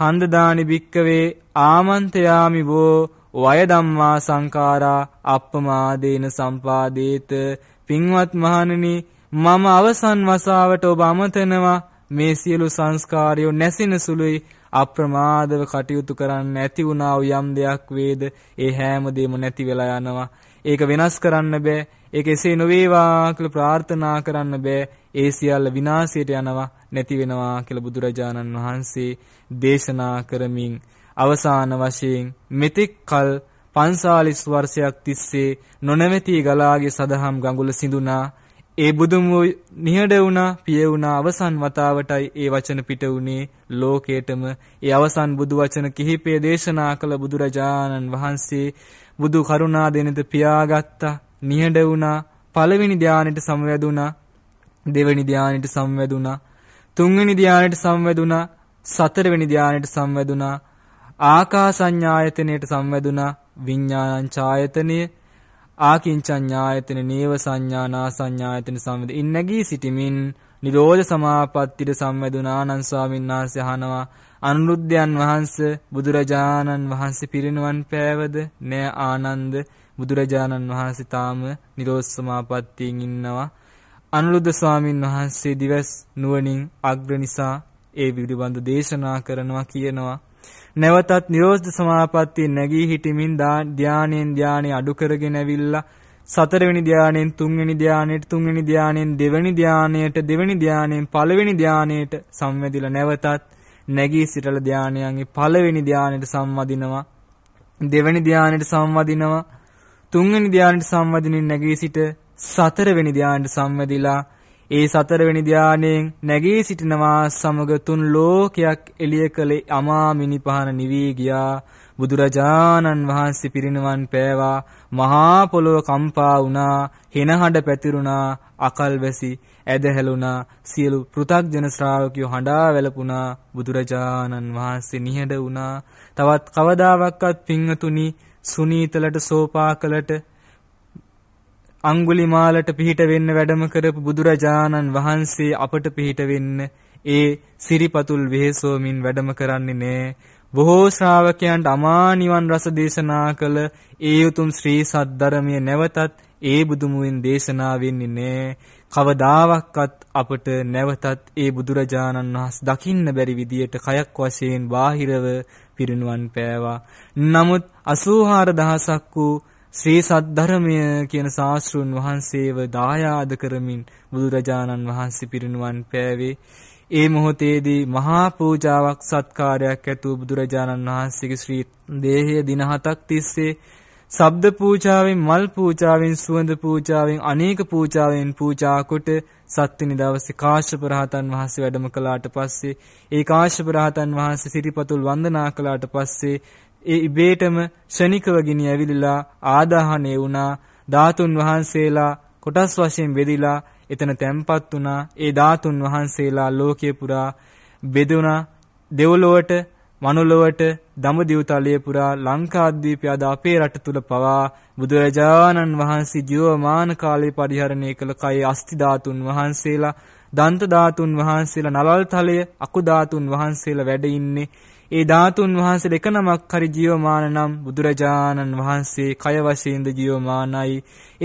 A: හන්ද දානි භික්කවේ ආමන්තයාමි වෝ වය ධම්මා සංඛාරා අප්පමාදේන සම්පාදේත පින්වත් මහණෙනි මම අවසන් වසාවට ඔබ අමතනවා මේ සියලු සංස්කාරයෝ නැසෙන සුළුයි අප්‍රමාදව කටයුතු කරන්න ඇති වුණා වූ යම් දෙයක් වේද ඒ හැමදේම නැති වෙලා යනවා ඒක වෙනස් කරන්න බෑ ඒක එසේ නොවේවා කියලා ප්‍රාර්ථනා කරන්න බෑ ඒ සියල්ල විනාශයට යනවා නැති වෙනවා කියලා බුදුරජාණන් වහන්සේ දේශනා කරමින් අවසාන වශයෙන් මෙතෙක් කල පන්සාලිස් වර්ෂයක් තිස්සේ නොනැවතී ගලාගේ සදහම් ගඟුල සිඳුනා ඒ බුදුමෝ නිහඬ වුණා පිය වුණා අවසන් වතාවටයි ඒ වචන පිට වුණේ ලෝකේටම ඒ අවසන් බුදු වචන කිහිපය දේශනා කළ බුදුරජාණන් වහන්සේ බුදු කරුණා දෙනත පියාගත්තා නිහඬ වුණා පළවෙනි ධානයට සමවැදුණා දෙවෙනි ධානයට සමවැදුණා තුන්වෙනි ධානයට සමවැදුණා සතරවෙනි ධානයට සමවැදුණා ආකාසඤ්ඤායතනයට සමවැදුණා විඥානං ඡායතනයේ ආකින්චඤ්ඤායතන නේව සංඥා නාසඤ්ඤායතන සම්වේද ඉන්නගී සිටිමින් නිරෝධ සමාපත්තියට සම්වැදුනානන් ස්වාමීන් වහන්සේ අහනවා අනුරුද්ධයන් වහන්සේ බුදුරජාණන් වහන්සේ පිරිනුවන් පෑවද නෑ ආනන්ද බුදුරජාණන් වහන්සේ තාම නිරෝධ සමාපත්තියෙන් ඉන්නවා අනුරුද්ධ ස්වාමින් වහන්සේ දිවස් නුවණින් අග්‍ර නිසා ඒ පිළිබඳ දේශනා කරනවා කියනවා නැවතත් නිරෝධ සමාපatti නැගී හිටිමින් ධානයෙන් ධානය අඩු කරගෙන ඇවිල්ලා සතරවෙනි ධානයෙන් තුන්වෙනි ධානයට තුන්වෙනි ධානයෙන් දෙවෙනි ධානයට දෙවෙනි ධානයෙන් පළවෙනි ධානයට සම්වැදිලා නැවතත් නැගී සිටල ධානයන්ගේ පළවෙනි ධානයට සම්වදිනවා දෙවෙනි ධානයට සම්වදිනවා තුන්වෙනි ධානයට සම්වදිනින් නැගී සිට සතරවෙනි ධානයට සම්වැදිලා ඒ සතරවෙනි ධානයෙන් නැගී සිටිනවා සමග තුන් ලෝකයක් එළිය කළේ අමා මිනිපහන නිවී ගියා බුදුරජාණන් වහන්සේ පිරිනවන් පෑවා මහා පොළොව කම්පා වුණා හෙනහඬ පැතිරුණා අකල්වැසි ඇදහැළුණා සියලු පෘථග්ජන ශ්‍රාවකයෝ හඬා වැළපුණා බුදුරජාණන් වහන්සේ නිහඬ වුණා තවත් කවදාවක්වත් පින්වතුනි සුනීතලට සෝපාකලට අඟුලිමාලට පිහිට වෙන්න වැඩම කරපු බුදුරජාණන් වහන්සේ අපට පිහිට වෙන්න ඒ සිරිපතුල් වෙහෙසෝමින් වැඩම කරන්නේ නෑ බොහෝ ශ්‍රාවකයන්ට අමා නිවන් රස දේශනා කළ ඒ උතුම් ශ්‍රී සද්ධර්මයේ නැවතත් ඒ බුදුමුවෙන් දේශනා වෙන්නේ නෑ කවදාවක්වත් අපට නැවතත් ඒ බුදුරජාණන් වහන්සේ දකින්න බැරි විදියට කයක් වශයෙන් බාහිරව පිරිනුවන් පෑවා නමුත් 84000ක් වූ ශ්‍රී සද්ධර්මය කියන ශාස්ත්‍රුන් වහන්සේව දායාද කරමින් බුදුරජාණන් වහන්සේ පිරිනුවන් පෑවේ ඒ මොහොතේදී මහා පූජාවක් සත්කාරයක් ඇතුව බුදුරජාණන් වහන්සේගේ ශ්‍රී දේහය දින හතක් තිස්සේ ශබ්ද පූජාවෙන් මල් පූජාවෙන් සුවඳ පූජාවෙන් අනේක පූජාවෙන් පූජා කොට සත්වෙනි දවසේ කාශ්‍යප රහතන් වහන්සේ වැඩම කළාට පස්සේ ඒ කාශ්‍යප රහතන් වහන්සේ සිරිපතුල් වන්දනා කළාට පස්සේ ඒ ඉබේටම ශනිකව ගිනි ඇවිලිලා ආදාහණය වුණා ධාතුන් වහන්සේලා කොටස් වශයෙන් බෙදිලා එතන තැන්පත් වුණා ඒ ධාතුන් වහන්සේලා ලෝකේ පුරා බෙදුණා දෙව්ලොවට මනුලොවට දඹදිව තලය පුරා ලංකාද්වීපය අද අපේ රට තුල පවා බුදුරජාණන් වහන්සේ ජීවමාන කාලේ පරිහරණය කළ කයි අස්ති ධාතුන් වහන්සේලා දන්ත ධාතුන් වහන්සේලා නලල් තලය අකු ධාතුන් වහන්සේලා වැඩ ඉන්නේ ඒ ධාතුන් වහන්සේ එක නමක් හරි ජීවමාන නම් බුදුරජාණන් වහන්සේ කය වශයෙන්ද ජීවමානයි.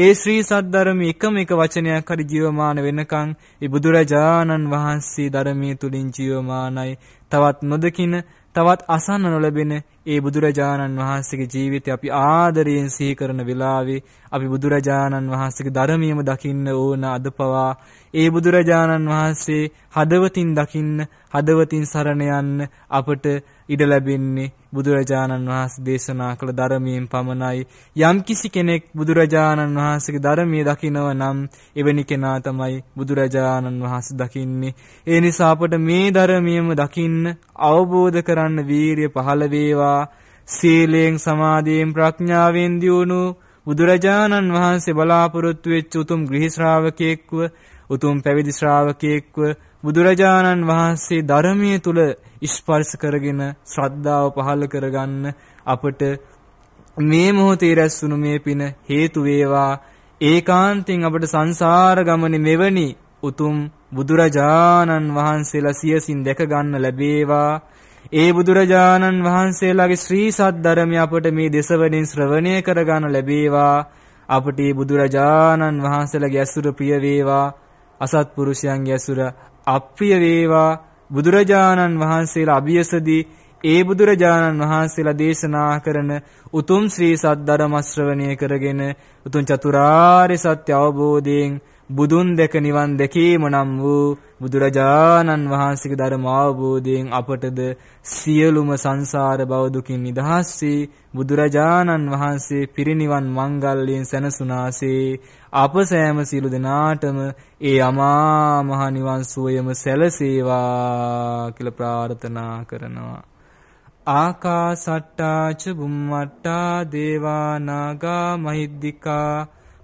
A: ඒ ශ්‍රී සද්ධර්මයේ එකම එක වචනයක් හරි ජීවමාන වෙනකන් ඒ බුදුරජාණන් වහන්සේ ධර්මයේ තුලින් ජීවමානයි. තවත් නොදකින, තවත් අසන්න නොලැබෙන ඒ බුදුරජාණන් වහන්සේගේ ජීවිතය අපි ආදරයෙන් සිහි කරන වෙලාවේ අපි බුදුරජාණන් වහන්සේගේ ධර්මියම දකින්න ඕන අදපවා ඒ බුදුරජාණන් වහන්සේ හදවතින් දකින්න හදවතින් සරණ යන්න අපට ඉඩ ලැබෙන්නේ බුදුරජාණන් වහන්සේ දේශනා කළ ධර්මයෙන් පමණයි යම්කිසි කෙනෙක් බුදුරජාණන් වහන්සේගේ ධර්මයේ දකිනව නම් එවැනි කෙනා තමයි බුදුරජාණන් වහන්සේ දකින්නේ ඒ නිසා අපට මේ ධර්මියම දකින්න අවබෝධ කරන්න වීරිය පහළ වේවා සීලයෙන් සමාධියෙන් ප්‍රඥාවෙන් දියුණු බුදුරජාණන් වහන්සේ බලාපොරොත්තු වෙච්ච උතුම් ගෘහ ශ්‍රාවකයෙක්ව උතුම් පැවිදි ශ්‍රාවකයෙක්ව බුදුරජාණන් වහන්සේ ධර්මයේ තුල ස්පර්ශ කරගෙන ශ්‍රද්ධාව පහළ කරගන්න අපට මේ මොහොතේ රැස්වුණු මේ පින හේතු වේවා ඒකාන්තයෙන් අපට සංසාර ගමනේ මෙවැනි උතුම් බුදුරජාණන් වහන්සේලා සියසින් දැක ගන්න ලැබේවා ඒ බුදුරජාණන් වහන්සේලාගේ ශ්‍රී සද්ධර්මය අපට මේ දෙසවලින් ශ්‍රවණය කර ගන්න ලැබේවා අපට බුදුරජාණන් වහන්සේලාගේ ඇසුර ප්‍රිය වේවා අසත්පුරුෂයන්ගේ ඇසුර අප්‍රිය වේවා බුදුරජාණන් වහන්සේලා අභියසදී ඒ බුදුරජාණන් වහන්සේලා දේශනා කරන උතුම් ශ්‍රී සද්ධර්ම ශ්‍රවණය කරගෙන උතුම් චතුරාර්ය සත්‍ය අවබෝධයෙන් බුදුන් දැක නිවන් දැකීම නම් වූ බුදුරජාණන් වහන්සේගේ ධර්ම අවබෝධයෙන් අපටද සියලුම සංසාර බව දුකින් නිදහස් වී බුදුරජාණන් වහන්සේ පිරිනිවන් මංගල්‍යයෙන් සැනසුනාසේ අප සෑම සියලු දෙනාටම ඒ අමා මහ නිවන් සුවයම සැලසේවා කියලා ප්‍රාර්ථනා කරනවා ආකාසට්ටා ච බුම්මට්ටා දේවා නාගා මහිද්దికා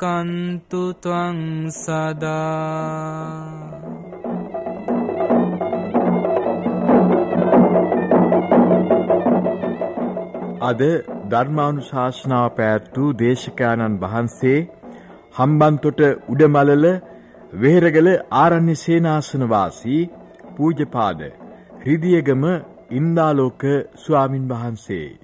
A: රක්කන්තු ත්වං සදා අද ධර්මානුශාසනාව පැවැත්වූ දේශකයන්න් වහන්සේ හම්බන්තොට උඩමලල වෙහෙරගල ආරණ්‍ය සේනාසන වාසී පූජ්‍යපාද හෘදියගම ඉන්දාලෝක ස්වාමින් වහන්සේයි.